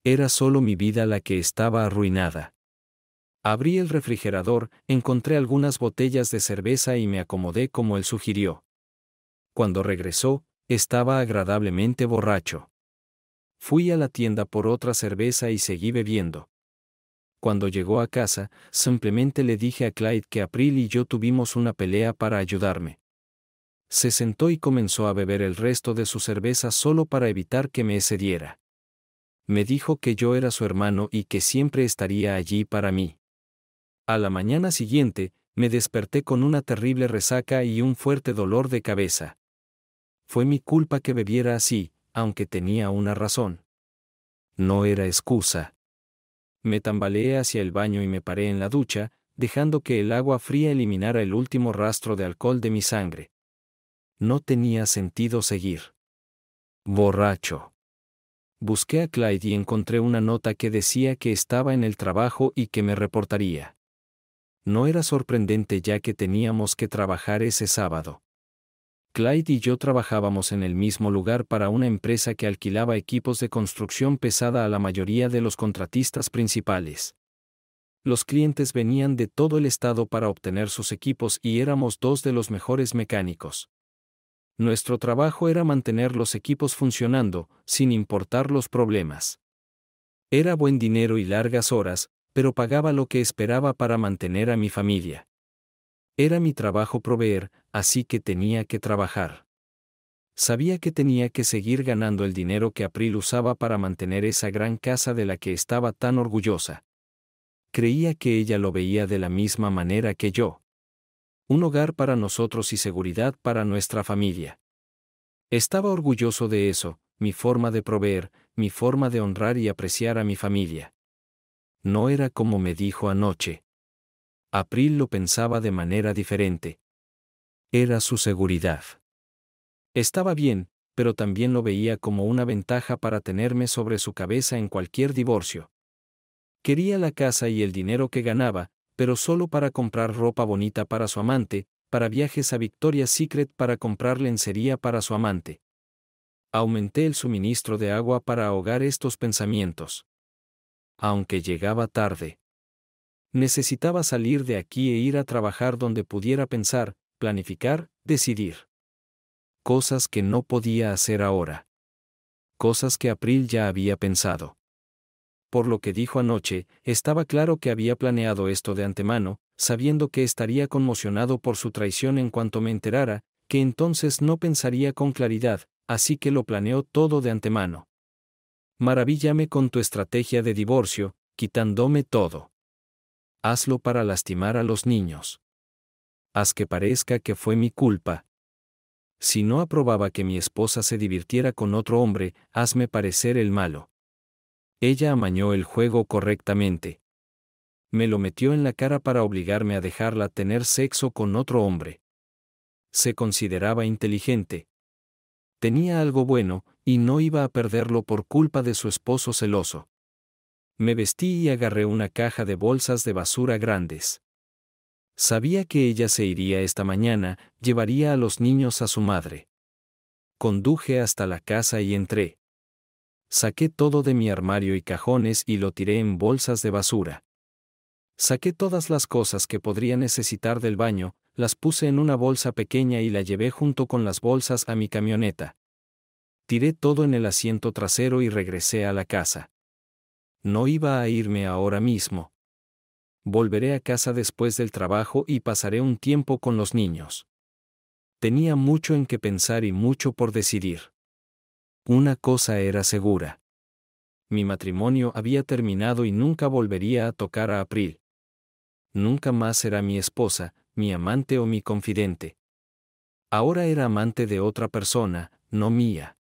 Era solo mi vida la que estaba arruinada. Abrí el refrigerador, encontré algunas botellas de cerveza y me acomodé como él sugirió. Cuando regresó, estaba agradablemente borracho. Fui a la tienda por otra cerveza y seguí bebiendo. Cuando llegó a casa, simplemente le dije a Clyde que April y yo tuvimos una pelea para ayudarme. Se sentó y comenzó a beber el resto de su cerveza solo para evitar que me excediera. Me dijo que yo era su hermano y que siempre estaría allí para mí. A la mañana siguiente, me desperté con una terrible resaca y un fuerte dolor de cabeza. Fue mi culpa que bebiera así, aunque tenía una razón. No era excusa. Me tambaleé hacia el baño y me paré en la ducha, dejando que el agua fría eliminara el último rastro de alcohol de mi sangre. No tenía sentido seguir. Borracho. Busqué a Clyde y encontré una nota que decía que estaba en el trabajo y que me reportaría no era sorprendente ya que teníamos que trabajar ese sábado. Clyde y yo trabajábamos en el mismo lugar para una empresa que alquilaba equipos de construcción pesada a la mayoría de los contratistas principales. Los clientes venían de todo el estado para obtener sus equipos y éramos dos de los mejores mecánicos. Nuestro trabajo era mantener los equipos funcionando, sin importar los problemas. Era buen dinero y largas horas, pero pagaba lo que esperaba para mantener a mi familia. Era mi trabajo proveer, así que tenía que trabajar. Sabía que tenía que seguir ganando el dinero que April usaba para mantener esa gran casa de la que estaba tan orgullosa. Creía que ella lo veía de la misma manera que yo. Un hogar para nosotros y seguridad para nuestra familia. Estaba orgulloso de eso, mi forma de proveer, mi forma de honrar y apreciar a mi familia no era como me dijo anoche. April lo pensaba de manera diferente. Era su seguridad. Estaba bien, pero también lo veía como una ventaja para tenerme sobre su cabeza en cualquier divorcio. Quería la casa y el dinero que ganaba, pero solo para comprar ropa bonita para su amante, para viajes a Victoria's Secret para comprar lencería para su amante. Aumenté el suministro de agua para ahogar estos pensamientos aunque llegaba tarde. Necesitaba salir de aquí e ir a trabajar donde pudiera pensar, planificar, decidir. Cosas que no podía hacer ahora. Cosas que April ya había pensado. Por lo que dijo anoche, estaba claro que había planeado esto de antemano, sabiendo que estaría conmocionado por su traición en cuanto me enterara, que entonces no pensaría con claridad, así que lo planeó todo de antemano. Maravíllame con tu estrategia de divorcio, quitándome todo. Hazlo para lastimar a los niños. Haz que parezca que fue mi culpa. Si no aprobaba que mi esposa se divirtiera con otro hombre, hazme parecer el malo. Ella amañó el juego correctamente. Me lo metió en la cara para obligarme a dejarla tener sexo con otro hombre. Se consideraba inteligente. Tenía algo bueno, y no iba a perderlo por culpa de su esposo celoso. Me vestí y agarré una caja de bolsas de basura grandes. Sabía que ella se iría esta mañana, llevaría a los niños a su madre. Conduje hasta la casa y entré. Saqué todo de mi armario y cajones y lo tiré en bolsas de basura. Saqué todas las cosas que podría necesitar del baño, las puse en una bolsa pequeña y la llevé junto con las bolsas a mi camioneta. Tiré todo en el asiento trasero y regresé a la casa. No iba a irme ahora mismo. Volveré a casa después del trabajo y pasaré un tiempo con los niños. Tenía mucho en qué pensar y mucho por decidir. Una cosa era segura. Mi matrimonio había terminado y nunca volvería a tocar a April. Nunca más será mi esposa, mi amante o mi confidente. Ahora era amante de otra persona, no mía.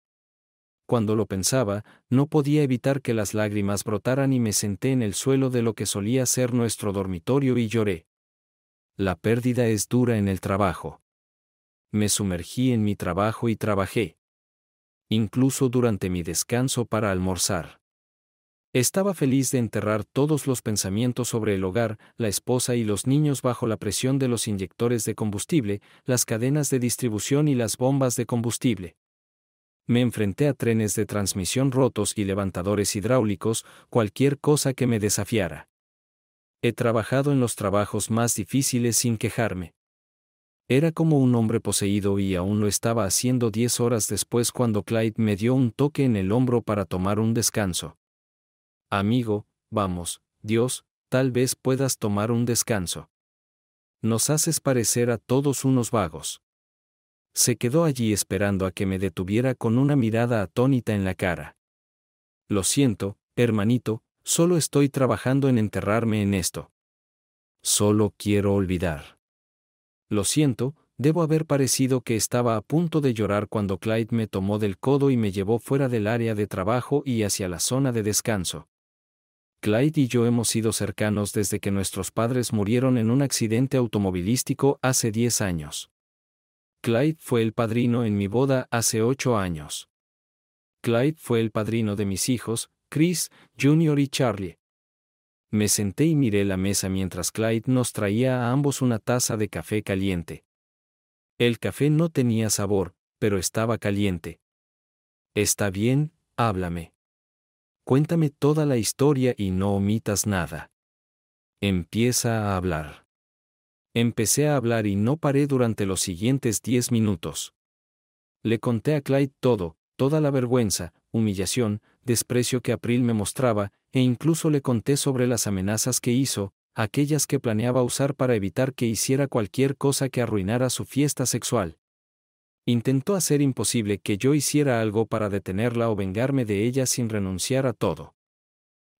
Cuando lo pensaba, no podía evitar que las lágrimas brotaran y me senté en el suelo de lo que solía ser nuestro dormitorio y lloré. La pérdida es dura en el trabajo. Me sumergí en mi trabajo y trabajé. Incluso durante mi descanso para almorzar. Estaba feliz de enterrar todos los pensamientos sobre el hogar, la esposa y los niños bajo la presión de los inyectores de combustible, las cadenas de distribución y las bombas de combustible. Me enfrenté a trenes de transmisión rotos y levantadores hidráulicos, cualquier cosa que me desafiara. He trabajado en los trabajos más difíciles sin quejarme. Era como un hombre poseído y aún lo estaba haciendo diez horas después cuando Clyde me dio un toque en el hombro para tomar un descanso. Amigo, vamos, Dios, tal vez puedas tomar un descanso. Nos haces parecer a todos unos vagos se quedó allí esperando a que me detuviera con una mirada atónita en la cara. Lo siento, hermanito, solo estoy trabajando en enterrarme en esto. Solo quiero olvidar. Lo siento, debo haber parecido que estaba a punto de llorar cuando Clyde me tomó del codo y me llevó fuera del área de trabajo y hacia la zona de descanso. Clyde y yo hemos sido cercanos desde que nuestros padres murieron en un accidente automovilístico hace 10 años. Clyde fue el padrino en mi boda hace ocho años. Clyde fue el padrino de mis hijos, Chris, Junior y Charlie. Me senté y miré la mesa mientras Clyde nos traía a ambos una taza de café caliente. El café no tenía sabor, pero estaba caliente. Está bien, háblame. Cuéntame toda la historia y no omitas nada. Empieza a hablar. Empecé a hablar y no paré durante los siguientes diez minutos. Le conté a Clyde todo, toda la vergüenza, humillación, desprecio que April me mostraba, e incluso le conté sobre las amenazas que hizo, aquellas que planeaba usar para evitar que hiciera cualquier cosa que arruinara su fiesta sexual. Intentó hacer imposible que yo hiciera algo para detenerla o vengarme de ella sin renunciar a todo.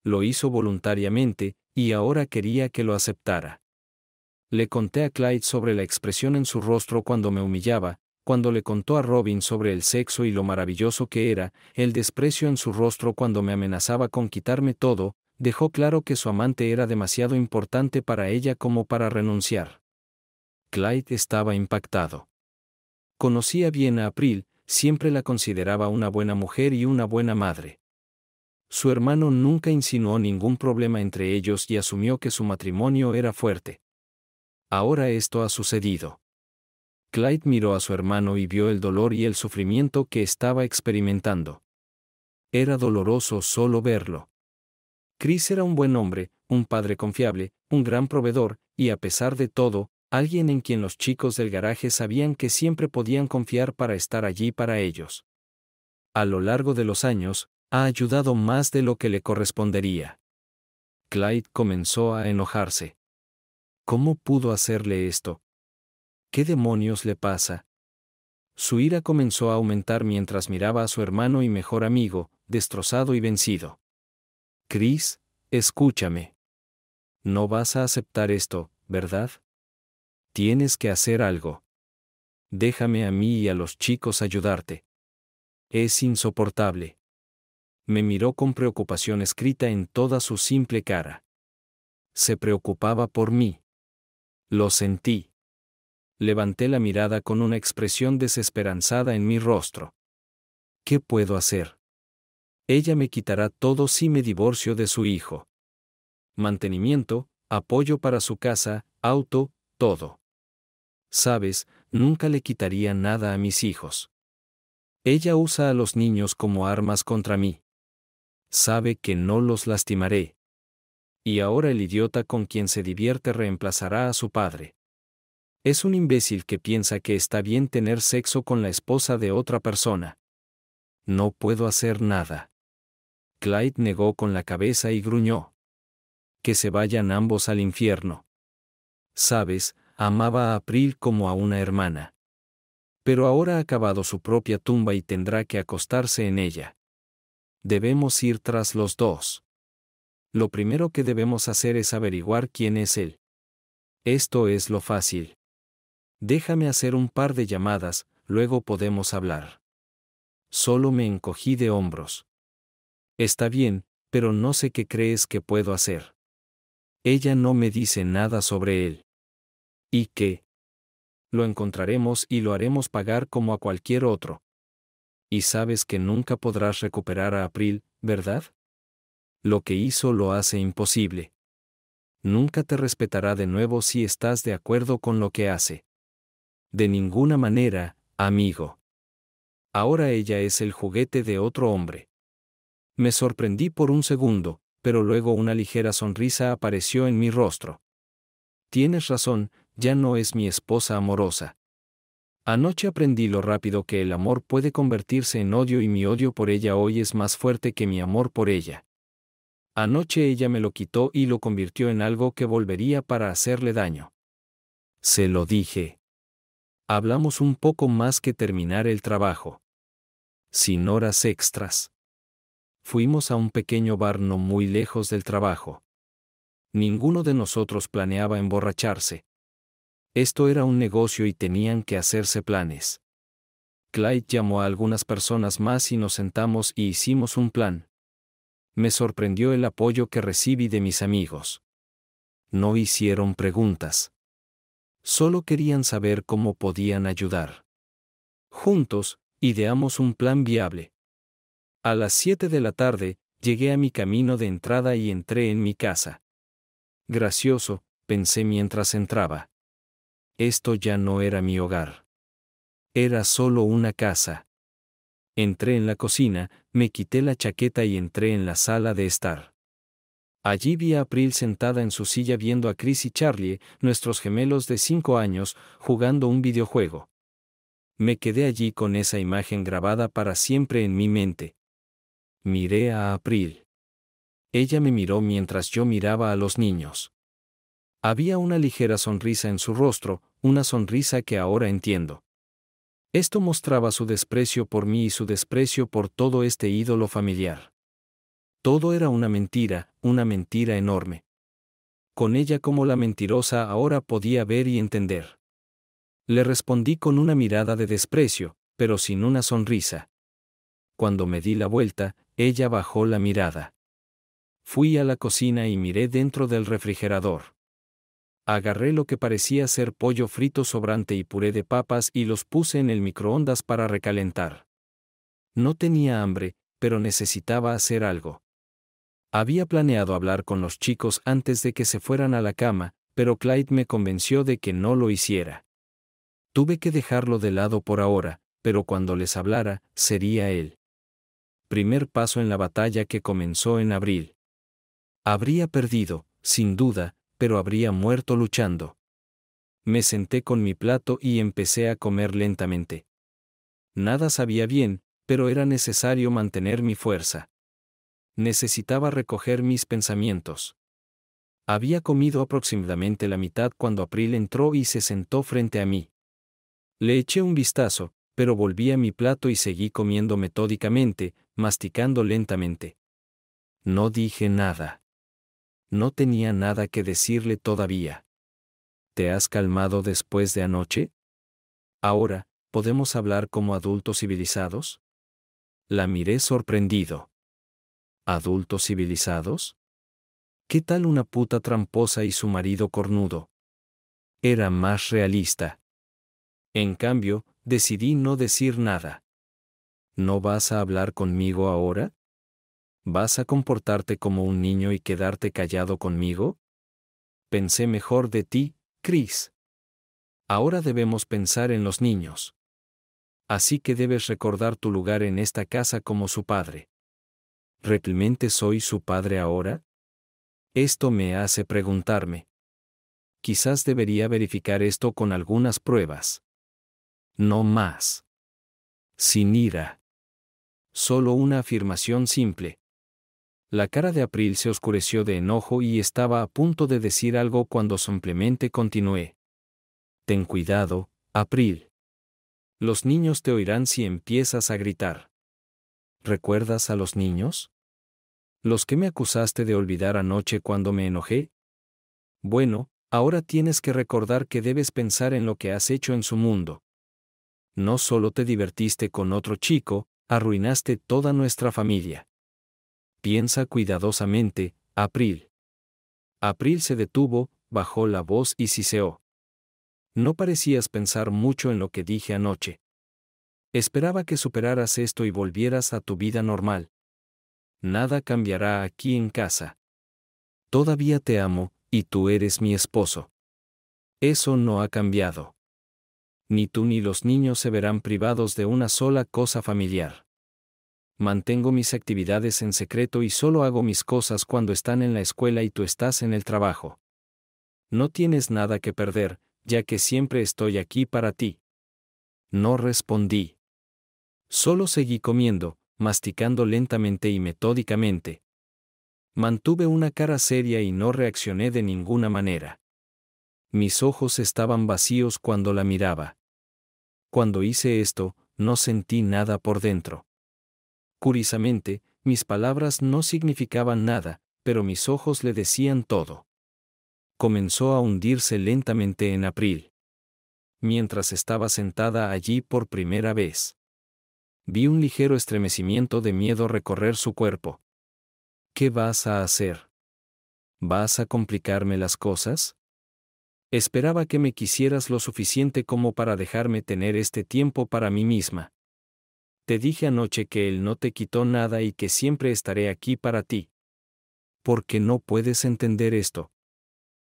Lo hizo voluntariamente, y ahora quería que lo aceptara. Le conté a Clyde sobre la expresión en su rostro cuando me humillaba, cuando le contó a Robin sobre el sexo y lo maravilloso que era, el desprecio en su rostro cuando me amenazaba con quitarme todo, dejó claro que su amante era demasiado importante para ella como para renunciar. Clyde estaba impactado. Conocía bien a April, siempre la consideraba una buena mujer y una buena madre. Su hermano nunca insinuó ningún problema entre ellos y asumió que su matrimonio era fuerte. Ahora esto ha sucedido. Clyde miró a su hermano y vio el dolor y el sufrimiento que estaba experimentando. Era doloroso solo verlo. Chris era un buen hombre, un padre confiable, un gran proveedor, y a pesar de todo, alguien en quien los chicos del garaje sabían que siempre podían confiar para estar allí para ellos. A lo largo de los años, ha ayudado más de lo que le correspondería. Clyde comenzó a enojarse. ¿Cómo pudo hacerle esto? ¿Qué demonios le pasa? Su ira comenzó a aumentar mientras miraba a su hermano y mejor amigo, destrozado y vencido. Chris, escúchame. No vas a aceptar esto, ¿verdad? Tienes que hacer algo. Déjame a mí y a los chicos ayudarte. Es insoportable. Me miró con preocupación escrita en toda su simple cara. Se preocupaba por mí. Lo sentí. Levanté la mirada con una expresión desesperanzada en mi rostro. ¿Qué puedo hacer? Ella me quitará todo si me divorcio de su hijo. Mantenimiento, apoyo para su casa, auto, todo. Sabes, nunca le quitaría nada a mis hijos. Ella usa a los niños como armas contra mí. Sabe que no los lastimaré y ahora el idiota con quien se divierte reemplazará a su padre. Es un imbécil que piensa que está bien tener sexo con la esposa de otra persona. No puedo hacer nada. Clyde negó con la cabeza y gruñó. Que se vayan ambos al infierno. Sabes, amaba a April como a una hermana. Pero ahora ha acabado su propia tumba y tendrá que acostarse en ella. Debemos ir tras los dos lo primero que debemos hacer es averiguar quién es él. Esto es lo fácil. Déjame hacer un par de llamadas, luego podemos hablar. Solo me encogí de hombros. Está bien, pero no sé qué crees que puedo hacer. Ella no me dice nada sobre él. ¿Y qué? Lo encontraremos y lo haremos pagar como a cualquier otro. Y sabes que nunca podrás recuperar a April, ¿verdad? lo que hizo lo hace imposible. Nunca te respetará de nuevo si estás de acuerdo con lo que hace. De ninguna manera, amigo. Ahora ella es el juguete de otro hombre. Me sorprendí por un segundo, pero luego una ligera sonrisa apareció en mi rostro. Tienes razón, ya no es mi esposa amorosa. Anoche aprendí lo rápido que el amor puede convertirse en odio y mi odio por ella hoy es más fuerte que mi amor por ella. Anoche ella me lo quitó y lo convirtió en algo que volvería para hacerle daño. Se lo dije. Hablamos un poco más que terminar el trabajo. Sin horas extras. Fuimos a un pequeño bar no muy lejos del trabajo. Ninguno de nosotros planeaba emborracharse. Esto era un negocio y tenían que hacerse planes. Clyde llamó a algunas personas más y nos sentamos y hicimos un plan me sorprendió el apoyo que recibí de mis amigos. No hicieron preguntas. Solo querían saber cómo podían ayudar. Juntos, ideamos un plan viable. A las 7 de la tarde, llegué a mi camino de entrada y entré en mi casa. Gracioso, pensé mientras entraba. Esto ya no era mi hogar. Era solo una casa. Entré en la cocina, me quité la chaqueta y entré en la sala de estar. Allí vi a April sentada en su silla viendo a Chris y Charlie, nuestros gemelos de cinco años, jugando un videojuego. Me quedé allí con esa imagen grabada para siempre en mi mente. Miré a April. Ella me miró mientras yo miraba a los niños. Había una ligera sonrisa en su rostro, una sonrisa que ahora entiendo. Esto mostraba su desprecio por mí y su desprecio por todo este ídolo familiar. Todo era una mentira, una mentira enorme. Con ella como la mentirosa ahora podía ver y entender. Le respondí con una mirada de desprecio, pero sin una sonrisa. Cuando me di la vuelta, ella bajó la mirada. Fui a la cocina y miré dentro del refrigerador agarré lo que parecía ser pollo frito sobrante y puré de papas y los puse en el microondas para recalentar. No tenía hambre, pero necesitaba hacer algo. Había planeado hablar con los chicos antes de que se fueran a la cama, pero Clyde me convenció de que no lo hiciera. Tuve que dejarlo de lado por ahora, pero cuando les hablara, sería él. Primer paso en la batalla que comenzó en abril. Habría perdido, sin duda, pero habría muerto luchando. Me senté con mi plato y empecé a comer lentamente. Nada sabía bien, pero era necesario mantener mi fuerza. Necesitaba recoger mis pensamientos. Había comido aproximadamente la mitad cuando April entró y se sentó frente a mí. Le eché un vistazo, pero volví a mi plato y seguí comiendo metódicamente, masticando lentamente. No dije nada no tenía nada que decirle todavía. ¿Te has calmado después de anoche? Ahora, ¿podemos hablar como adultos civilizados? La miré sorprendido. ¿Adultos civilizados? ¿Qué tal una puta tramposa y su marido cornudo? Era más realista. En cambio, decidí no decir nada. ¿No vas a hablar conmigo ahora? ¿Vas a comportarte como un niño y quedarte callado conmigo? Pensé mejor de ti, Chris. Ahora debemos pensar en los niños. Así que debes recordar tu lugar en esta casa como su padre. ¿Realmente soy su padre ahora? Esto me hace preguntarme. Quizás debería verificar esto con algunas pruebas. No más. Sin ira. Solo una afirmación simple. La cara de April se oscureció de enojo y estaba a punto de decir algo cuando simplemente continué. Ten cuidado, April. Los niños te oirán si empiezas a gritar. ¿Recuerdas a los niños? Los que me acusaste de olvidar anoche cuando me enojé. Bueno, ahora tienes que recordar que debes pensar en lo que has hecho en su mundo. No solo te divertiste con otro chico, arruinaste toda nuestra familia. Piensa cuidadosamente, April. April se detuvo, bajó la voz y siseó. No parecías pensar mucho en lo que dije anoche. Esperaba que superaras esto y volvieras a tu vida normal. Nada cambiará aquí en casa. Todavía te amo, y tú eres mi esposo. Eso no ha cambiado. Ni tú ni los niños se verán privados de una sola cosa familiar mantengo mis actividades en secreto y solo hago mis cosas cuando están en la escuela y tú estás en el trabajo. No tienes nada que perder, ya que siempre estoy aquí para ti. No respondí. Solo seguí comiendo, masticando lentamente y metódicamente. Mantuve una cara seria y no reaccioné de ninguna manera. Mis ojos estaban vacíos cuando la miraba. Cuando hice esto, no sentí nada por dentro. Curiosamente, mis palabras no significaban nada, pero mis ojos le decían todo. Comenzó a hundirse lentamente en abril. Mientras estaba sentada allí por primera vez. Vi un ligero estremecimiento de miedo recorrer su cuerpo. ¿Qué vas a hacer? ¿Vas a complicarme las cosas? Esperaba que me quisieras lo suficiente como para dejarme tener este tiempo para mí misma. Te dije anoche que Él no te quitó nada y que siempre estaré aquí para ti. Porque no puedes entender esto.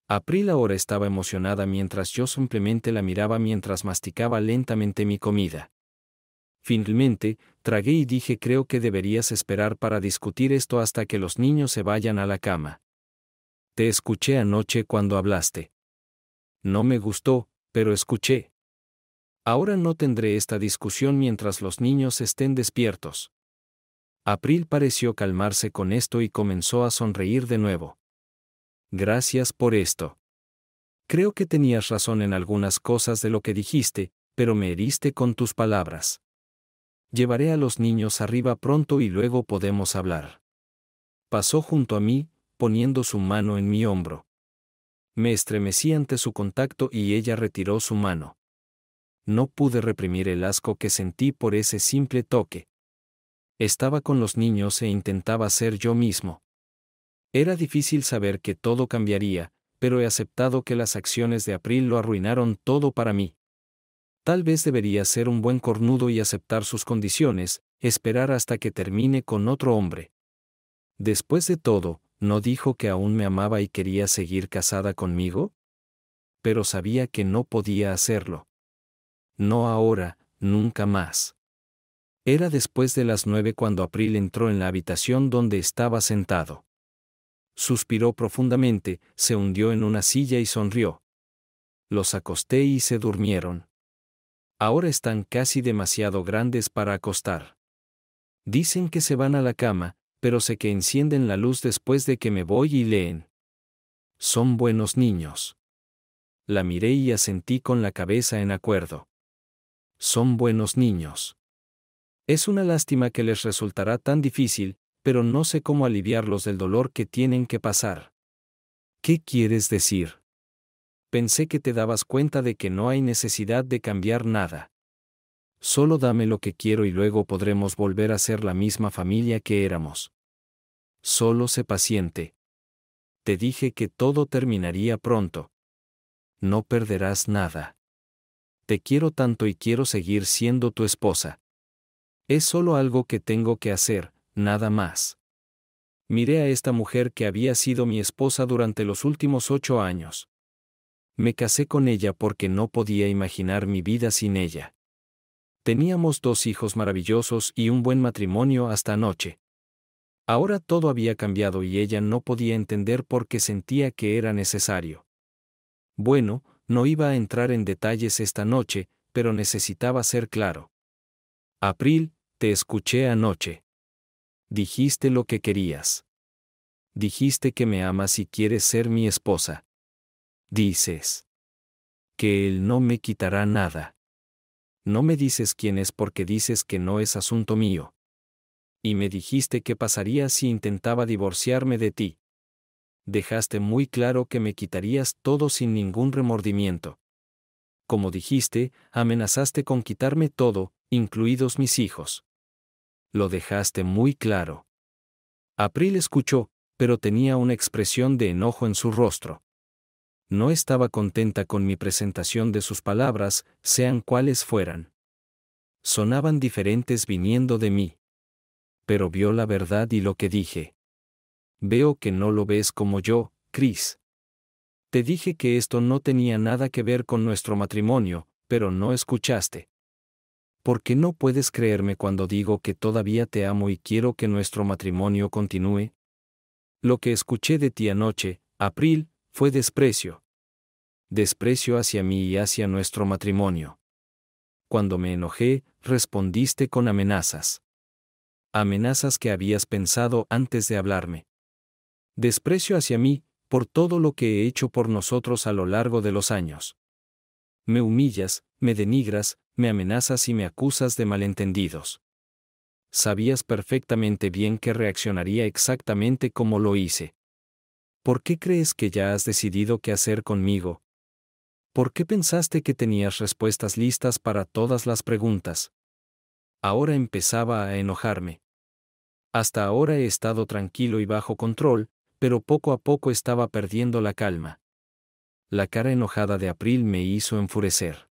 April ahora estaba emocionada mientras yo simplemente la miraba mientras masticaba lentamente mi comida. Finalmente, tragué y dije creo que deberías esperar para discutir esto hasta que los niños se vayan a la cama. Te escuché anoche cuando hablaste. No me gustó, pero escuché. Ahora no tendré esta discusión mientras los niños estén despiertos. April pareció calmarse con esto y comenzó a sonreír de nuevo. Gracias por esto. Creo que tenías razón en algunas cosas de lo que dijiste, pero me heriste con tus palabras. Llevaré a los niños arriba pronto y luego podemos hablar. Pasó junto a mí, poniendo su mano en mi hombro. Me estremecí ante su contacto y ella retiró su mano no pude reprimir el asco que sentí por ese simple toque. Estaba con los niños e intentaba ser yo mismo. Era difícil saber que todo cambiaría, pero he aceptado que las acciones de April lo arruinaron todo para mí. Tal vez debería ser un buen cornudo y aceptar sus condiciones, esperar hasta que termine con otro hombre. Después de todo, ¿no dijo que aún me amaba y quería seguir casada conmigo? Pero sabía que no podía hacerlo no ahora, nunca más. Era después de las nueve cuando April entró en la habitación donde estaba sentado. Suspiró profundamente, se hundió en una silla y sonrió. Los acosté y se durmieron. Ahora están casi demasiado grandes para acostar. Dicen que se van a la cama, pero sé que encienden la luz después de que me voy y leen. Son buenos niños. La miré y asentí con la cabeza en acuerdo. Son buenos niños. Es una lástima que les resultará tan difícil, pero no sé cómo aliviarlos del dolor que tienen que pasar. ¿Qué quieres decir? Pensé que te dabas cuenta de que no hay necesidad de cambiar nada. Solo dame lo que quiero y luego podremos volver a ser la misma familia que éramos. Solo sé paciente. Te dije que todo terminaría pronto. No perderás nada te quiero tanto y quiero seguir siendo tu esposa. Es solo algo que tengo que hacer, nada más. Miré a esta mujer que había sido mi esposa durante los últimos ocho años. Me casé con ella porque no podía imaginar mi vida sin ella. Teníamos dos hijos maravillosos y un buen matrimonio hasta anoche. Ahora todo había cambiado y ella no podía entender por qué sentía que era necesario. Bueno, no iba a entrar en detalles esta noche, pero necesitaba ser claro. April, te escuché anoche. Dijiste lo que querías. Dijiste que me amas y quieres ser mi esposa. Dices que él no me quitará nada. No me dices quién es porque dices que no es asunto mío. Y me dijiste qué pasaría si intentaba divorciarme de ti dejaste muy claro que me quitarías todo sin ningún remordimiento. Como dijiste, amenazaste con quitarme todo, incluidos mis hijos. Lo dejaste muy claro. April escuchó, pero tenía una expresión de enojo en su rostro. No estaba contenta con mi presentación de sus palabras, sean cuales fueran. Sonaban diferentes viniendo de mí. Pero vio la verdad y lo que dije veo que no lo ves como yo, Chris. Te dije que esto no tenía nada que ver con nuestro matrimonio, pero no escuchaste. ¿Por qué no puedes creerme cuando digo que todavía te amo y quiero que nuestro matrimonio continúe? Lo que escuché de ti anoche, April, fue desprecio. Desprecio hacia mí y hacia nuestro matrimonio. Cuando me enojé, respondiste con amenazas. Amenazas que habías pensado antes de hablarme desprecio hacia mí, por todo lo que he hecho por nosotros a lo largo de los años. Me humillas, me denigras, me amenazas y me acusas de malentendidos. Sabías perfectamente bien que reaccionaría exactamente como lo hice. ¿Por qué crees que ya has decidido qué hacer conmigo? ¿Por qué pensaste que tenías respuestas listas para todas las preguntas? Ahora empezaba a enojarme. Hasta ahora he estado tranquilo y bajo control, pero poco a poco estaba perdiendo la calma. La cara enojada de April me hizo enfurecer.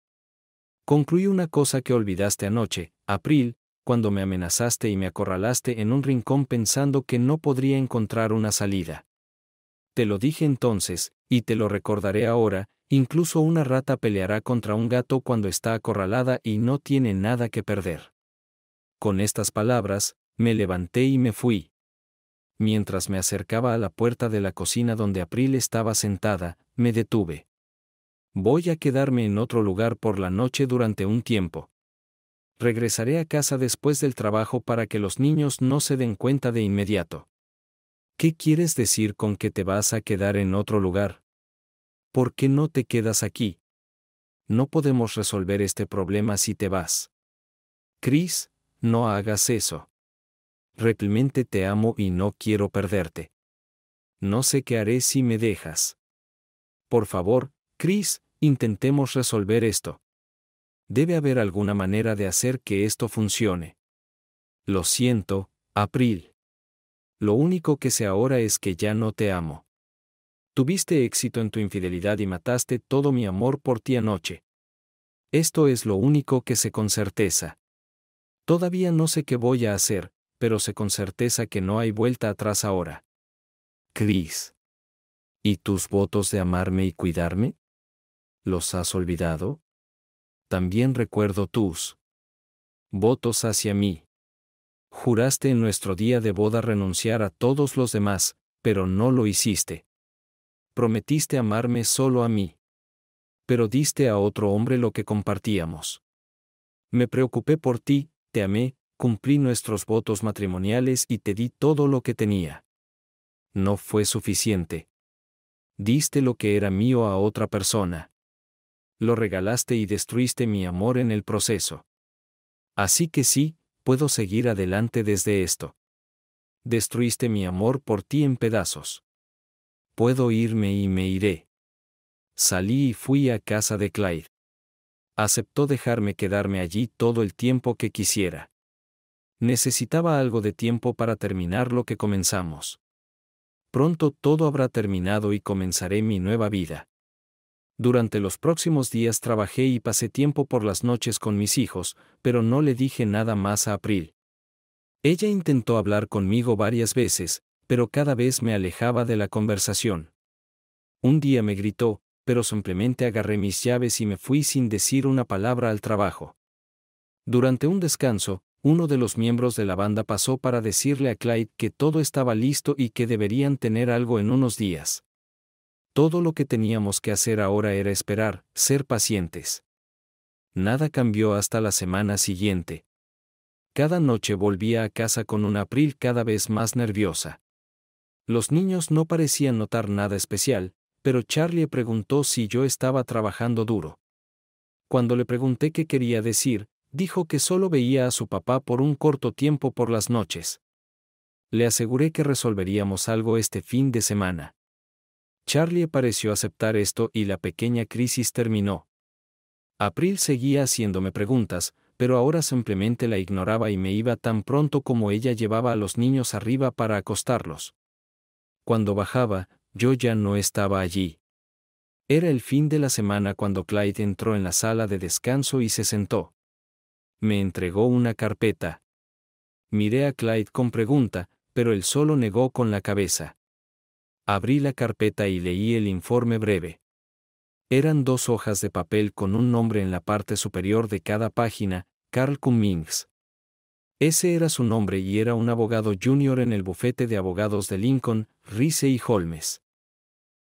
Concluí una cosa que olvidaste anoche, April, cuando me amenazaste y me acorralaste en un rincón pensando que no podría encontrar una salida. Te lo dije entonces, y te lo recordaré ahora, incluso una rata peleará contra un gato cuando está acorralada y no tiene nada que perder. Con estas palabras, me levanté y me fui. Mientras me acercaba a la puerta de la cocina donde April estaba sentada, me detuve. Voy a quedarme en otro lugar por la noche durante un tiempo. Regresaré a casa después del trabajo para que los niños no se den cuenta de inmediato. ¿Qué quieres decir con que te vas a quedar en otro lugar? ¿Por qué no te quedas aquí? No podemos resolver este problema si te vas. Chris, no hagas eso realmente te amo y no quiero perderte. No sé qué haré si me dejas. Por favor, Chris, intentemos resolver esto. Debe haber alguna manera de hacer que esto funcione. Lo siento, April. Lo único que sé ahora es que ya no te amo. Tuviste éxito en tu infidelidad y mataste todo mi amor por ti anoche. Esto es lo único que sé con certeza. Todavía no sé qué voy a hacer, pero sé con certeza que no hay vuelta atrás ahora. Cris. ¿Y tus votos de amarme y cuidarme? ¿Los has olvidado? También recuerdo tus votos hacia mí. Juraste en nuestro día de boda renunciar a todos los demás, pero no lo hiciste. Prometiste amarme solo a mí. Pero diste a otro hombre lo que compartíamos. Me preocupé por ti, te amé, cumplí nuestros votos matrimoniales y te di todo lo que tenía. No fue suficiente. Diste lo que era mío a otra persona. Lo regalaste y destruiste mi amor en el proceso. Así que sí, puedo seguir adelante desde esto. Destruiste mi amor por ti en pedazos. Puedo irme y me iré. Salí y fui a casa de Clyde. Aceptó dejarme quedarme allí todo el tiempo que quisiera. Necesitaba algo de tiempo para terminar lo que comenzamos. Pronto todo habrá terminado y comenzaré mi nueva vida. Durante los próximos días trabajé y pasé tiempo por las noches con mis hijos, pero no le dije nada más a April. Ella intentó hablar conmigo varias veces, pero cada vez me alejaba de la conversación. Un día me gritó, pero simplemente agarré mis llaves y me fui sin decir una palabra al trabajo. Durante un descanso, uno de los miembros de la banda pasó para decirle a Clyde que todo estaba listo y que deberían tener algo en unos días. Todo lo que teníamos que hacer ahora era esperar, ser pacientes. Nada cambió hasta la semana siguiente. Cada noche volvía a casa con un April cada vez más nerviosa. Los niños no parecían notar nada especial, pero Charlie preguntó si yo estaba trabajando duro. Cuando le pregunté qué quería decir, dijo que solo veía a su papá por un corto tiempo por las noches. Le aseguré que resolveríamos algo este fin de semana. Charlie pareció aceptar esto y la pequeña crisis terminó. April seguía haciéndome preguntas, pero ahora simplemente la ignoraba y me iba tan pronto como ella llevaba a los niños arriba para acostarlos. Cuando bajaba, yo ya no estaba allí. Era el fin de la semana cuando Clyde entró en la sala de descanso y se sentó me entregó una carpeta. Miré a Clyde con pregunta, pero él solo negó con la cabeza. Abrí la carpeta y leí el informe breve. Eran dos hojas de papel con un nombre en la parte superior de cada página, Carl Cummings. Ese era su nombre y era un abogado junior en el bufete de abogados de Lincoln, Rice y Holmes.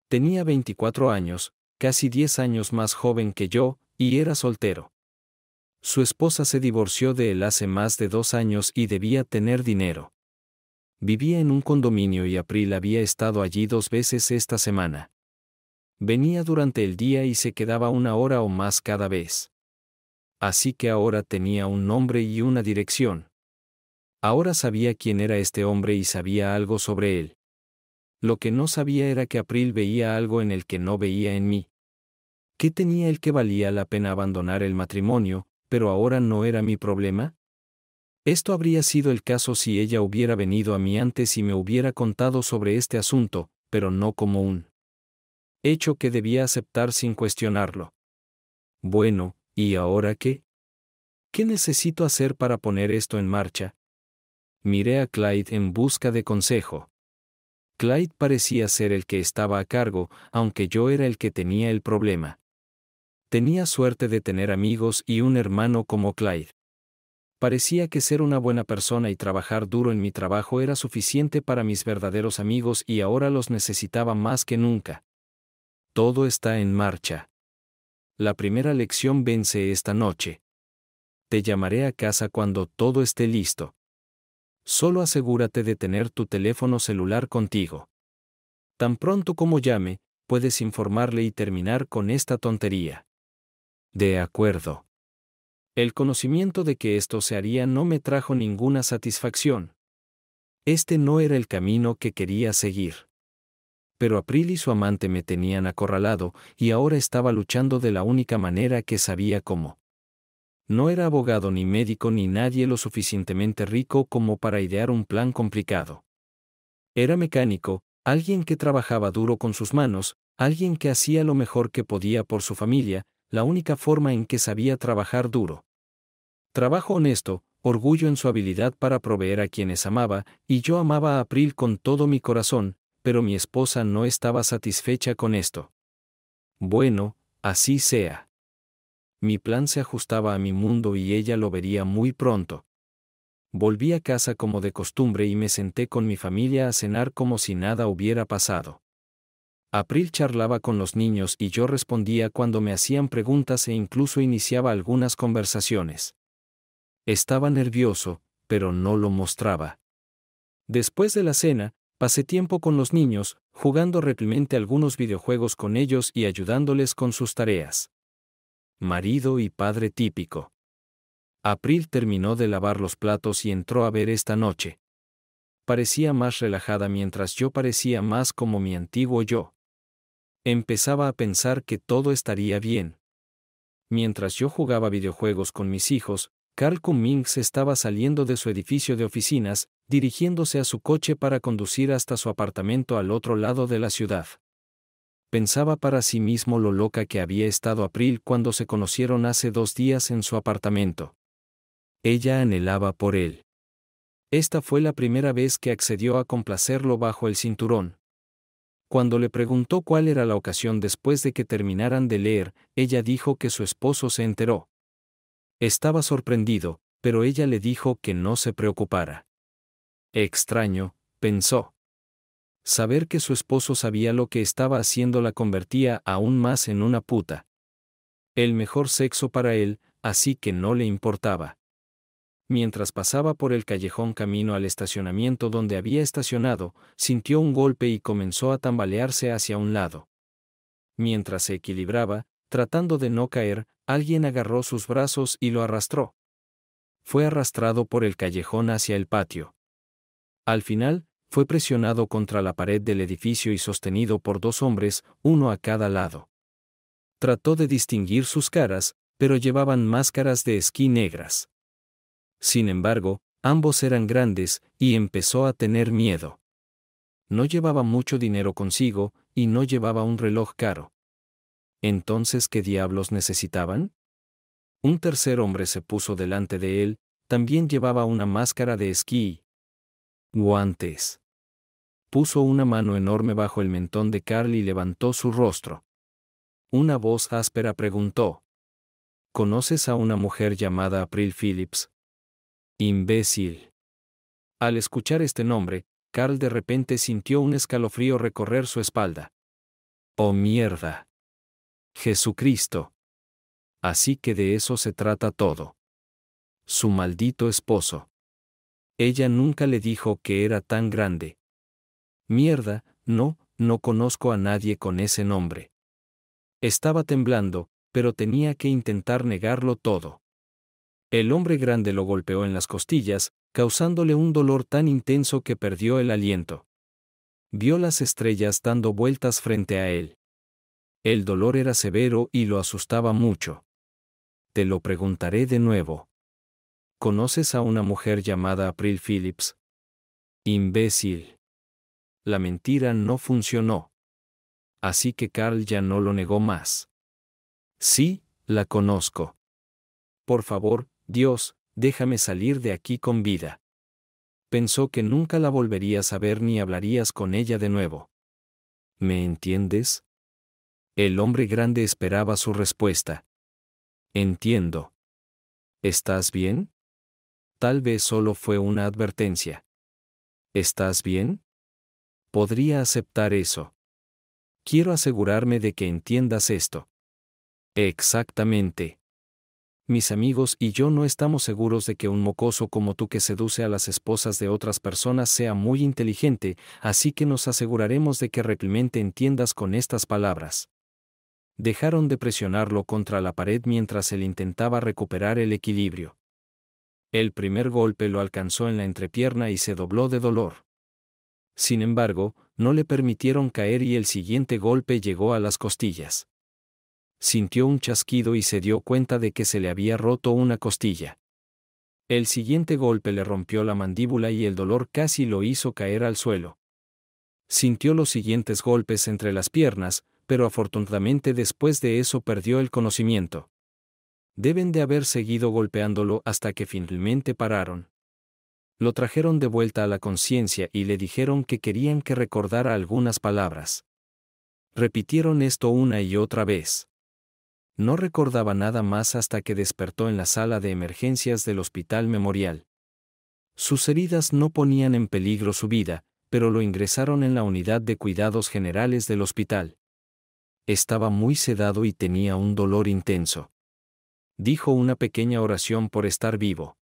Tenía 24 años, casi 10 años más joven que yo, y era soltero. Su esposa se divorció de él hace más de dos años y debía tener dinero. Vivía en un condominio y April había estado allí dos veces esta semana. Venía durante el día y se quedaba una hora o más cada vez. Así que ahora tenía un nombre y una dirección. Ahora sabía quién era este hombre y sabía algo sobre él. Lo que no sabía era que April veía algo en el que no veía en mí. ¿Qué tenía el que valía la pena abandonar el matrimonio, pero ahora no era mi problema? Esto habría sido el caso si ella hubiera venido a mí antes y me hubiera contado sobre este asunto, pero no como un hecho que debía aceptar sin cuestionarlo. Bueno, ¿y ahora qué? ¿Qué necesito hacer para poner esto en marcha? Miré a Clyde en busca de consejo. Clyde parecía ser el que estaba a cargo, aunque yo era el que tenía el problema. Tenía suerte de tener amigos y un hermano como Clyde. Parecía que ser una buena persona y trabajar duro en mi trabajo era suficiente para mis verdaderos amigos y ahora los necesitaba más que nunca. Todo está en marcha. La primera lección vence esta noche. Te llamaré a casa cuando todo esté listo. Solo asegúrate de tener tu teléfono celular contigo. Tan pronto como llame, puedes informarle y terminar con esta tontería. De acuerdo. El conocimiento de que esto se haría no me trajo ninguna satisfacción. Este no era el camino que quería seguir. Pero April y su amante me tenían acorralado y ahora estaba luchando de la única manera que sabía cómo. No era abogado ni médico ni nadie lo suficientemente rico como para idear un plan complicado. Era mecánico, alguien que trabajaba duro con sus manos, alguien que hacía lo mejor que podía por su familia, la única forma en que sabía trabajar duro. Trabajo honesto, orgullo en su habilidad para proveer a quienes amaba, y yo amaba a April con todo mi corazón, pero mi esposa no estaba satisfecha con esto. Bueno, así sea. Mi plan se ajustaba a mi mundo y ella lo vería muy pronto. Volví a casa como de costumbre y me senté con mi familia a cenar como si nada hubiera pasado. April charlaba con los niños y yo respondía cuando me hacían preguntas e incluso iniciaba algunas conversaciones. Estaba nervioso, pero no lo mostraba. Después de la cena, pasé tiempo con los niños, jugando replemente algunos videojuegos con ellos y ayudándoles con sus tareas. Marido y padre típico. April terminó de lavar los platos y entró a ver esta noche. Parecía más relajada mientras yo parecía más como mi antiguo yo. Empezaba a pensar que todo estaría bien. Mientras yo jugaba videojuegos con mis hijos, Carl Cummings estaba saliendo de su edificio de oficinas, dirigiéndose a su coche para conducir hasta su apartamento al otro lado de la ciudad. Pensaba para sí mismo lo loca que había estado April cuando se conocieron hace dos días en su apartamento. Ella anhelaba por él. Esta fue la primera vez que accedió a complacerlo bajo el cinturón, cuando le preguntó cuál era la ocasión después de que terminaran de leer, ella dijo que su esposo se enteró. Estaba sorprendido, pero ella le dijo que no se preocupara. Extraño, pensó. Saber que su esposo sabía lo que estaba haciendo la convertía aún más en una puta. El mejor sexo para él, así que no le importaba. Mientras pasaba por el callejón camino al estacionamiento donde había estacionado, sintió un golpe y comenzó a tambalearse hacia un lado. Mientras se equilibraba, tratando de no caer, alguien agarró sus brazos y lo arrastró. Fue arrastrado por el callejón hacia el patio. Al final, fue presionado contra la pared del edificio y sostenido por dos hombres, uno a cada lado. Trató de distinguir sus caras, pero llevaban máscaras de esquí negras. Sin embargo, ambos eran grandes, y empezó a tener miedo. No llevaba mucho dinero consigo, y no llevaba un reloj caro. Entonces, ¿qué diablos necesitaban? Un tercer hombre se puso delante de él, también llevaba una máscara de esquí. Guantes. Puso una mano enorme bajo el mentón de Carl y levantó su rostro. Una voz áspera preguntó. ¿Conoces a una mujer llamada April Phillips, Imbécil. Al escuchar este nombre, Carl de repente sintió un escalofrío recorrer su espalda. ¡Oh mierda! Jesucristo. Así que de eso se trata todo. Su maldito esposo. Ella nunca le dijo que era tan grande. Mierda, no, no conozco a nadie con ese nombre. Estaba temblando, pero tenía que intentar negarlo todo. El hombre grande lo golpeó en las costillas, causándole un dolor tan intenso que perdió el aliento. Vio las estrellas dando vueltas frente a él. El dolor era severo y lo asustaba mucho. Te lo preguntaré de nuevo. ¿Conoces a una mujer llamada April Phillips? Imbécil. La mentira no funcionó. Así que Carl ya no lo negó más. Sí, la conozco. Por favor, Dios, déjame salir de aquí con vida. Pensó que nunca la volverías a ver ni hablarías con ella de nuevo. ¿Me entiendes? El hombre grande esperaba su respuesta. Entiendo. ¿Estás bien? Tal vez solo fue una advertencia. ¿Estás bien? Podría aceptar eso. Quiero asegurarme de que entiendas esto. Exactamente. Mis amigos y yo no estamos seguros de que un mocoso como tú que seduce a las esposas de otras personas sea muy inteligente, así que nos aseguraremos de que replimente entiendas con estas palabras. Dejaron de presionarlo contra la pared mientras él intentaba recuperar el equilibrio. El primer golpe lo alcanzó en la entrepierna y se dobló de dolor. Sin embargo, no le permitieron caer y el siguiente golpe llegó a las costillas sintió un chasquido y se dio cuenta de que se le había roto una costilla. El siguiente golpe le rompió la mandíbula y el dolor casi lo hizo caer al suelo. Sintió los siguientes golpes entre las piernas, pero afortunadamente después de eso perdió el conocimiento. Deben de haber seguido golpeándolo hasta que finalmente pararon. Lo trajeron de vuelta a la conciencia y le dijeron que querían que recordara algunas palabras. Repitieron esto una y otra vez. No recordaba nada más hasta que despertó en la sala de emergencias del Hospital Memorial. Sus heridas no ponían en peligro su vida, pero lo ingresaron en la unidad de cuidados generales del hospital. Estaba muy sedado y tenía un dolor intenso. Dijo una pequeña oración por estar vivo.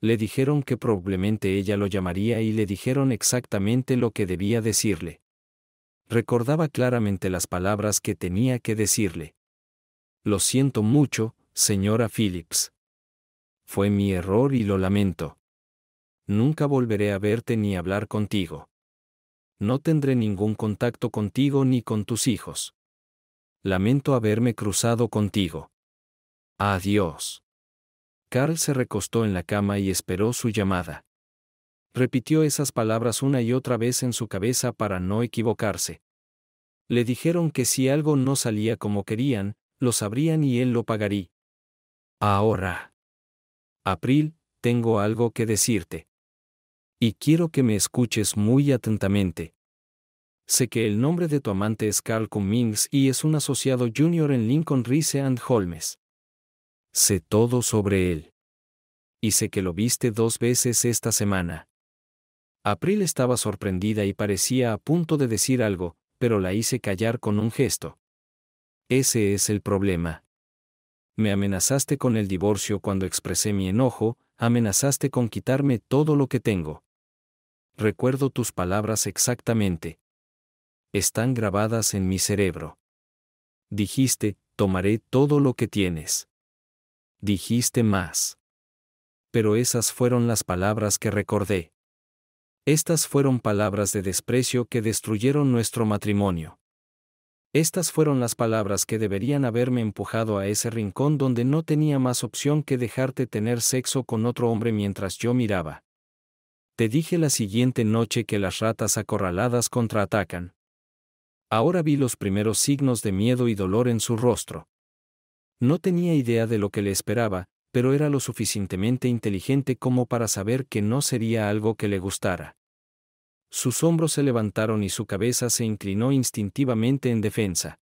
Le dijeron que probablemente ella lo llamaría y le dijeron exactamente lo que debía decirle. Recordaba claramente las palabras que tenía que decirle. Lo siento mucho, señora Phillips. Fue mi error y lo lamento. Nunca volveré a verte ni hablar contigo. No tendré ningún contacto contigo ni con tus hijos. Lamento haberme cruzado contigo. Adiós. Carl se recostó en la cama y esperó su llamada. Repitió esas palabras una y otra vez en su cabeza para no equivocarse. Le dijeron que si algo no salía como querían, lo sabrían y él lo pagaría. Ahora. April, tengo algo que decirte. Y quiero que me escuches muy atentamente. Sé que el nombre de tu amante es Carl Cummings y es un asociado junior en Lincoln Rice and Holmes. Sé todo sobre él. Y sé que lo viste dos veces esta semana. April estaba sorprendida y parecía a punto de decir algo, pero la hice callar con un gesto. Ese es el problema. Me amenazaste con el divorcio cuando expresé mi enojo, amenazaste con quitarme todo lo que tengo. Recuerdo tus palabras exactamente. Están grabadas en mi cerebro. Dijiste, tomaré todo lo que tienes. Dijiste más. Pero esas fueron las palabras que recordé. Estas fueron palabras de desprecio que destruyeron nuestro matrimonio. Estas fueron las palabras que deberían haberme empujado a ese rincón donde no tenía más opción que dejarte tener sexo con otro hombre mientras yo miraba. Te dije la siguiente noche que las ratas acorraladas contraatacan. Ahora vi los primeros signos de miedo y dolor en su rostro. No tenía idea de lo que le esperaba, pero era lo suficientemente inteligente como para saber que no sería algo que le gustara. Sus hombros se levantaron y su cabeza se inclinó instintivamente en defensa.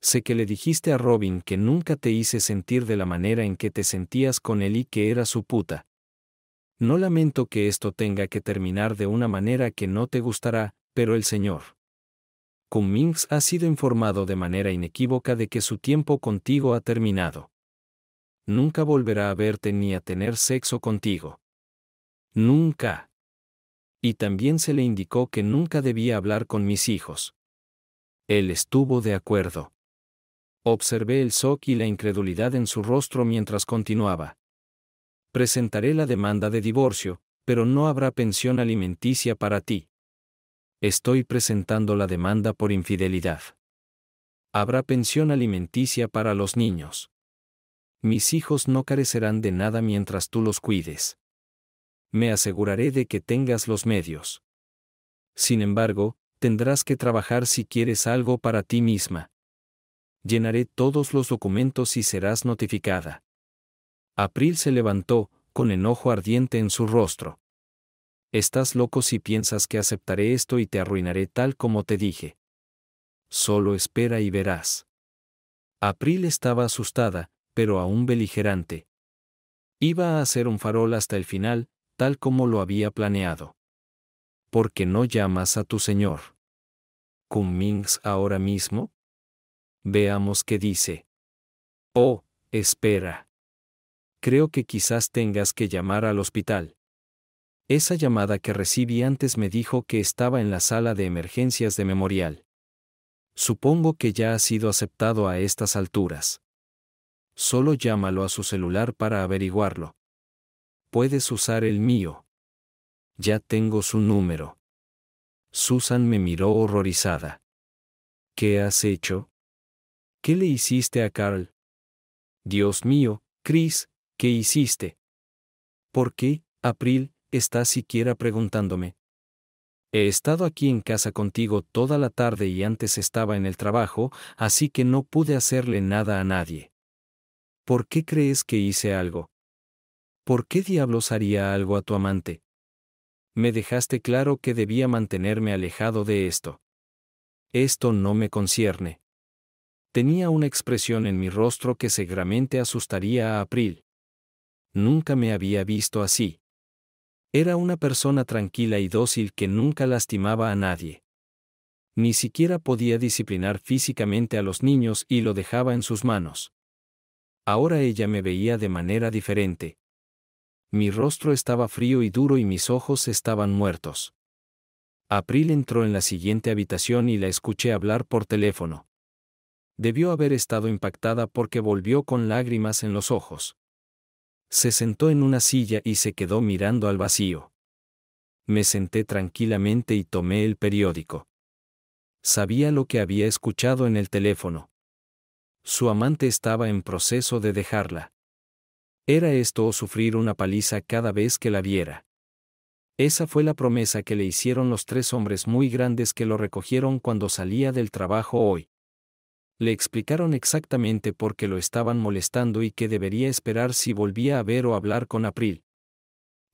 Sé que le dijiste a Robin que nunca te hice sentir de la manera en que te sentías con él y que era su puta. No lamento que esto tenga que terminar de una manera que no te gustará, pero el señor. Cummings ha sido informado de manera inequívoca de que su tiempo contigo ha terminado. Nunca volverá a verte ni a tener sexo contigo. Nunca y también se le indicó que nunca debía hablar con mis hijos. Él estuvo de acuerdo. Observé el shock y la incredulidad en su rostro mientras continuaba. Presentaré la demanda de divorcio, pero no habrá pensión alimenticia para ti. Estoy presentando la demanda por infidelidad. Habrá pensión alimenticia para los niños. Mis hijos no carecerán de nada mientras tú los cuides me aseguraré de que tengas los medios. Sin embargo, tendrás que trabajar si quieres algo para ti misma. Llenaré todos los documentos y serás notificada. April se levantó, con enojo ardiente en su rostro. Estás loco si piensas que aceptaré esto y te arruinaré tal como te dije. Solo espera y verás. April estaba asustada, pero aún beligerante. Iba a hacer un farol hasta el final, tal como lo había planeado. ¿Por qué no llamas a tu Señor? Cummings ahora mismo? Veamos qué dice. Oh, espera. Creo que quizás tengas que llamar al hospital. Esa llamada que recibí antes me dijo que estaba en la sala de emergencias de memorial. Supongo que ya ha sido aceptado a estas alturas. Solo llámalo a su celular para averiguarlo. Puedes usar el mío. Ya tengo su número. Susan me miró horrorizada. ¿Qué has hecho? ¿Qué le hiciste a Carl? Dios mío, Chris, ¿qué hiciste? ¿Por qué, April, estás siquiera preguntándome? He estado aquí en casa contigo toda la tarde y antes estaba en el trabajo, así que no pude hacerle nada a nadie. ¿Por qué crees que hice algo? ¿por qué diablos haría algo a tu amante? Me dejaste claro que debía mantenerme alejado de esto. Esto no me concierne. Tenía una expresión en mi rostro que seguramente asustaría a April. Nunca me había visto así. Era una persona tranquila y dócil que nunca lastimaba a nadie. Ni siquiera podía disciplinar físicamente a los niños y lo dejaba en sus manos. Ahora ella me veía de manera diferente mi rostro estaba frío y duro y mis ojos estaban muertos. April entró en la siguiente habitación y la escuché hablar por teléfono. Debió haber estado impactada porque volvió con lágrimas en los ojos. Se sentó en una silla y se quedó mirando al vacío. Me senté tranquilamente y tomé el periódico. Sabía lo que había escuchado en el teléfono. Su amante estaba en proceso de dejarla. Era esto o sufrir una paliza cada vez que la viera. Esa fue la promesa que le hicieron los tres hombres muy grandes que lo recogieron cuando salía del trabajo hoy. Le explicaron exactamente por qué lo estaban molestando y que debería esperar si volvía a ver o hablar con April.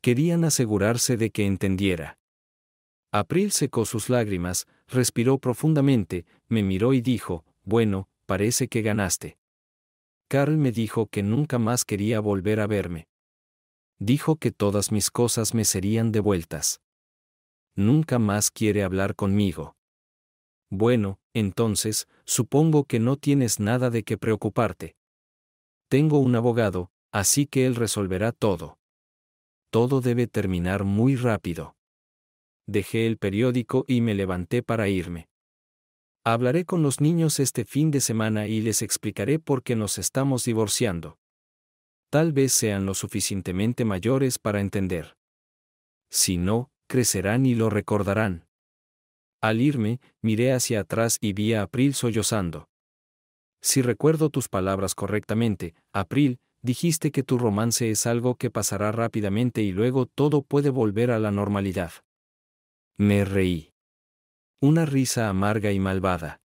Querían asegurarse de que entendiera. April secó sus lágrimas, respiró profundamente, me miró y dijo, bueno, parece que ganaste. Carl me dijo que nunca más quería volver a verme. Dijo que todas mis cosas me serían devueltas. Nunca más quiere hablar conmigo. Bueno, entonces, supongo que no tienes nada de qué preocuparte. Tengo un abogado, así que él resolverá todo. Todo debe terminar muy rápido. Dejé el periódico y me levanté para irme. Hablaré con los niños este fin de semana y les explicaré por qué nos estamos divorciando. Tal vez sean lo suficientemente mayores para entender. Si no, crecerán y lo recordarán. Al irme, miré hacia atrás y vi a April sollozando. Si recuerdo tus palabras correctamente, April, dijiste que tu romance es algo que pasará rápidamente y luego todo puede volver a la normalidad. Me reí. Una risa amarga y malvada.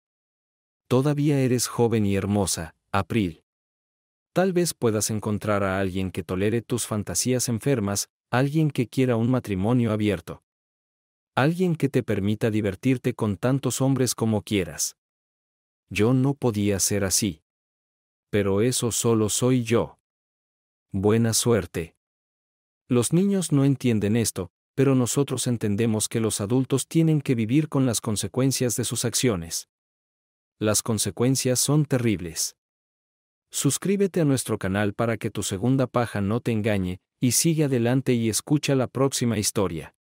Todavía eres joven y hermosa, April. Tal vez puedas encontrar a alguien que tolere tus fantasías enfermas, alguien que quiera un matrimonio abierto. Alguien que te permita divertirte con tantos hombres como quieras. Yo no podía ser así. Pero eso solo soy yo. Buena suerte. Los niños no entienden esto, pero nosotros entendemos que los adultos tienen que vivir con las consecuencias de sus acciones. Las consecuencias son terribles. Suscríbete a nuestro canal para que tu segunda paja no te engañe, y sigue adelante y escucha la próxima historia.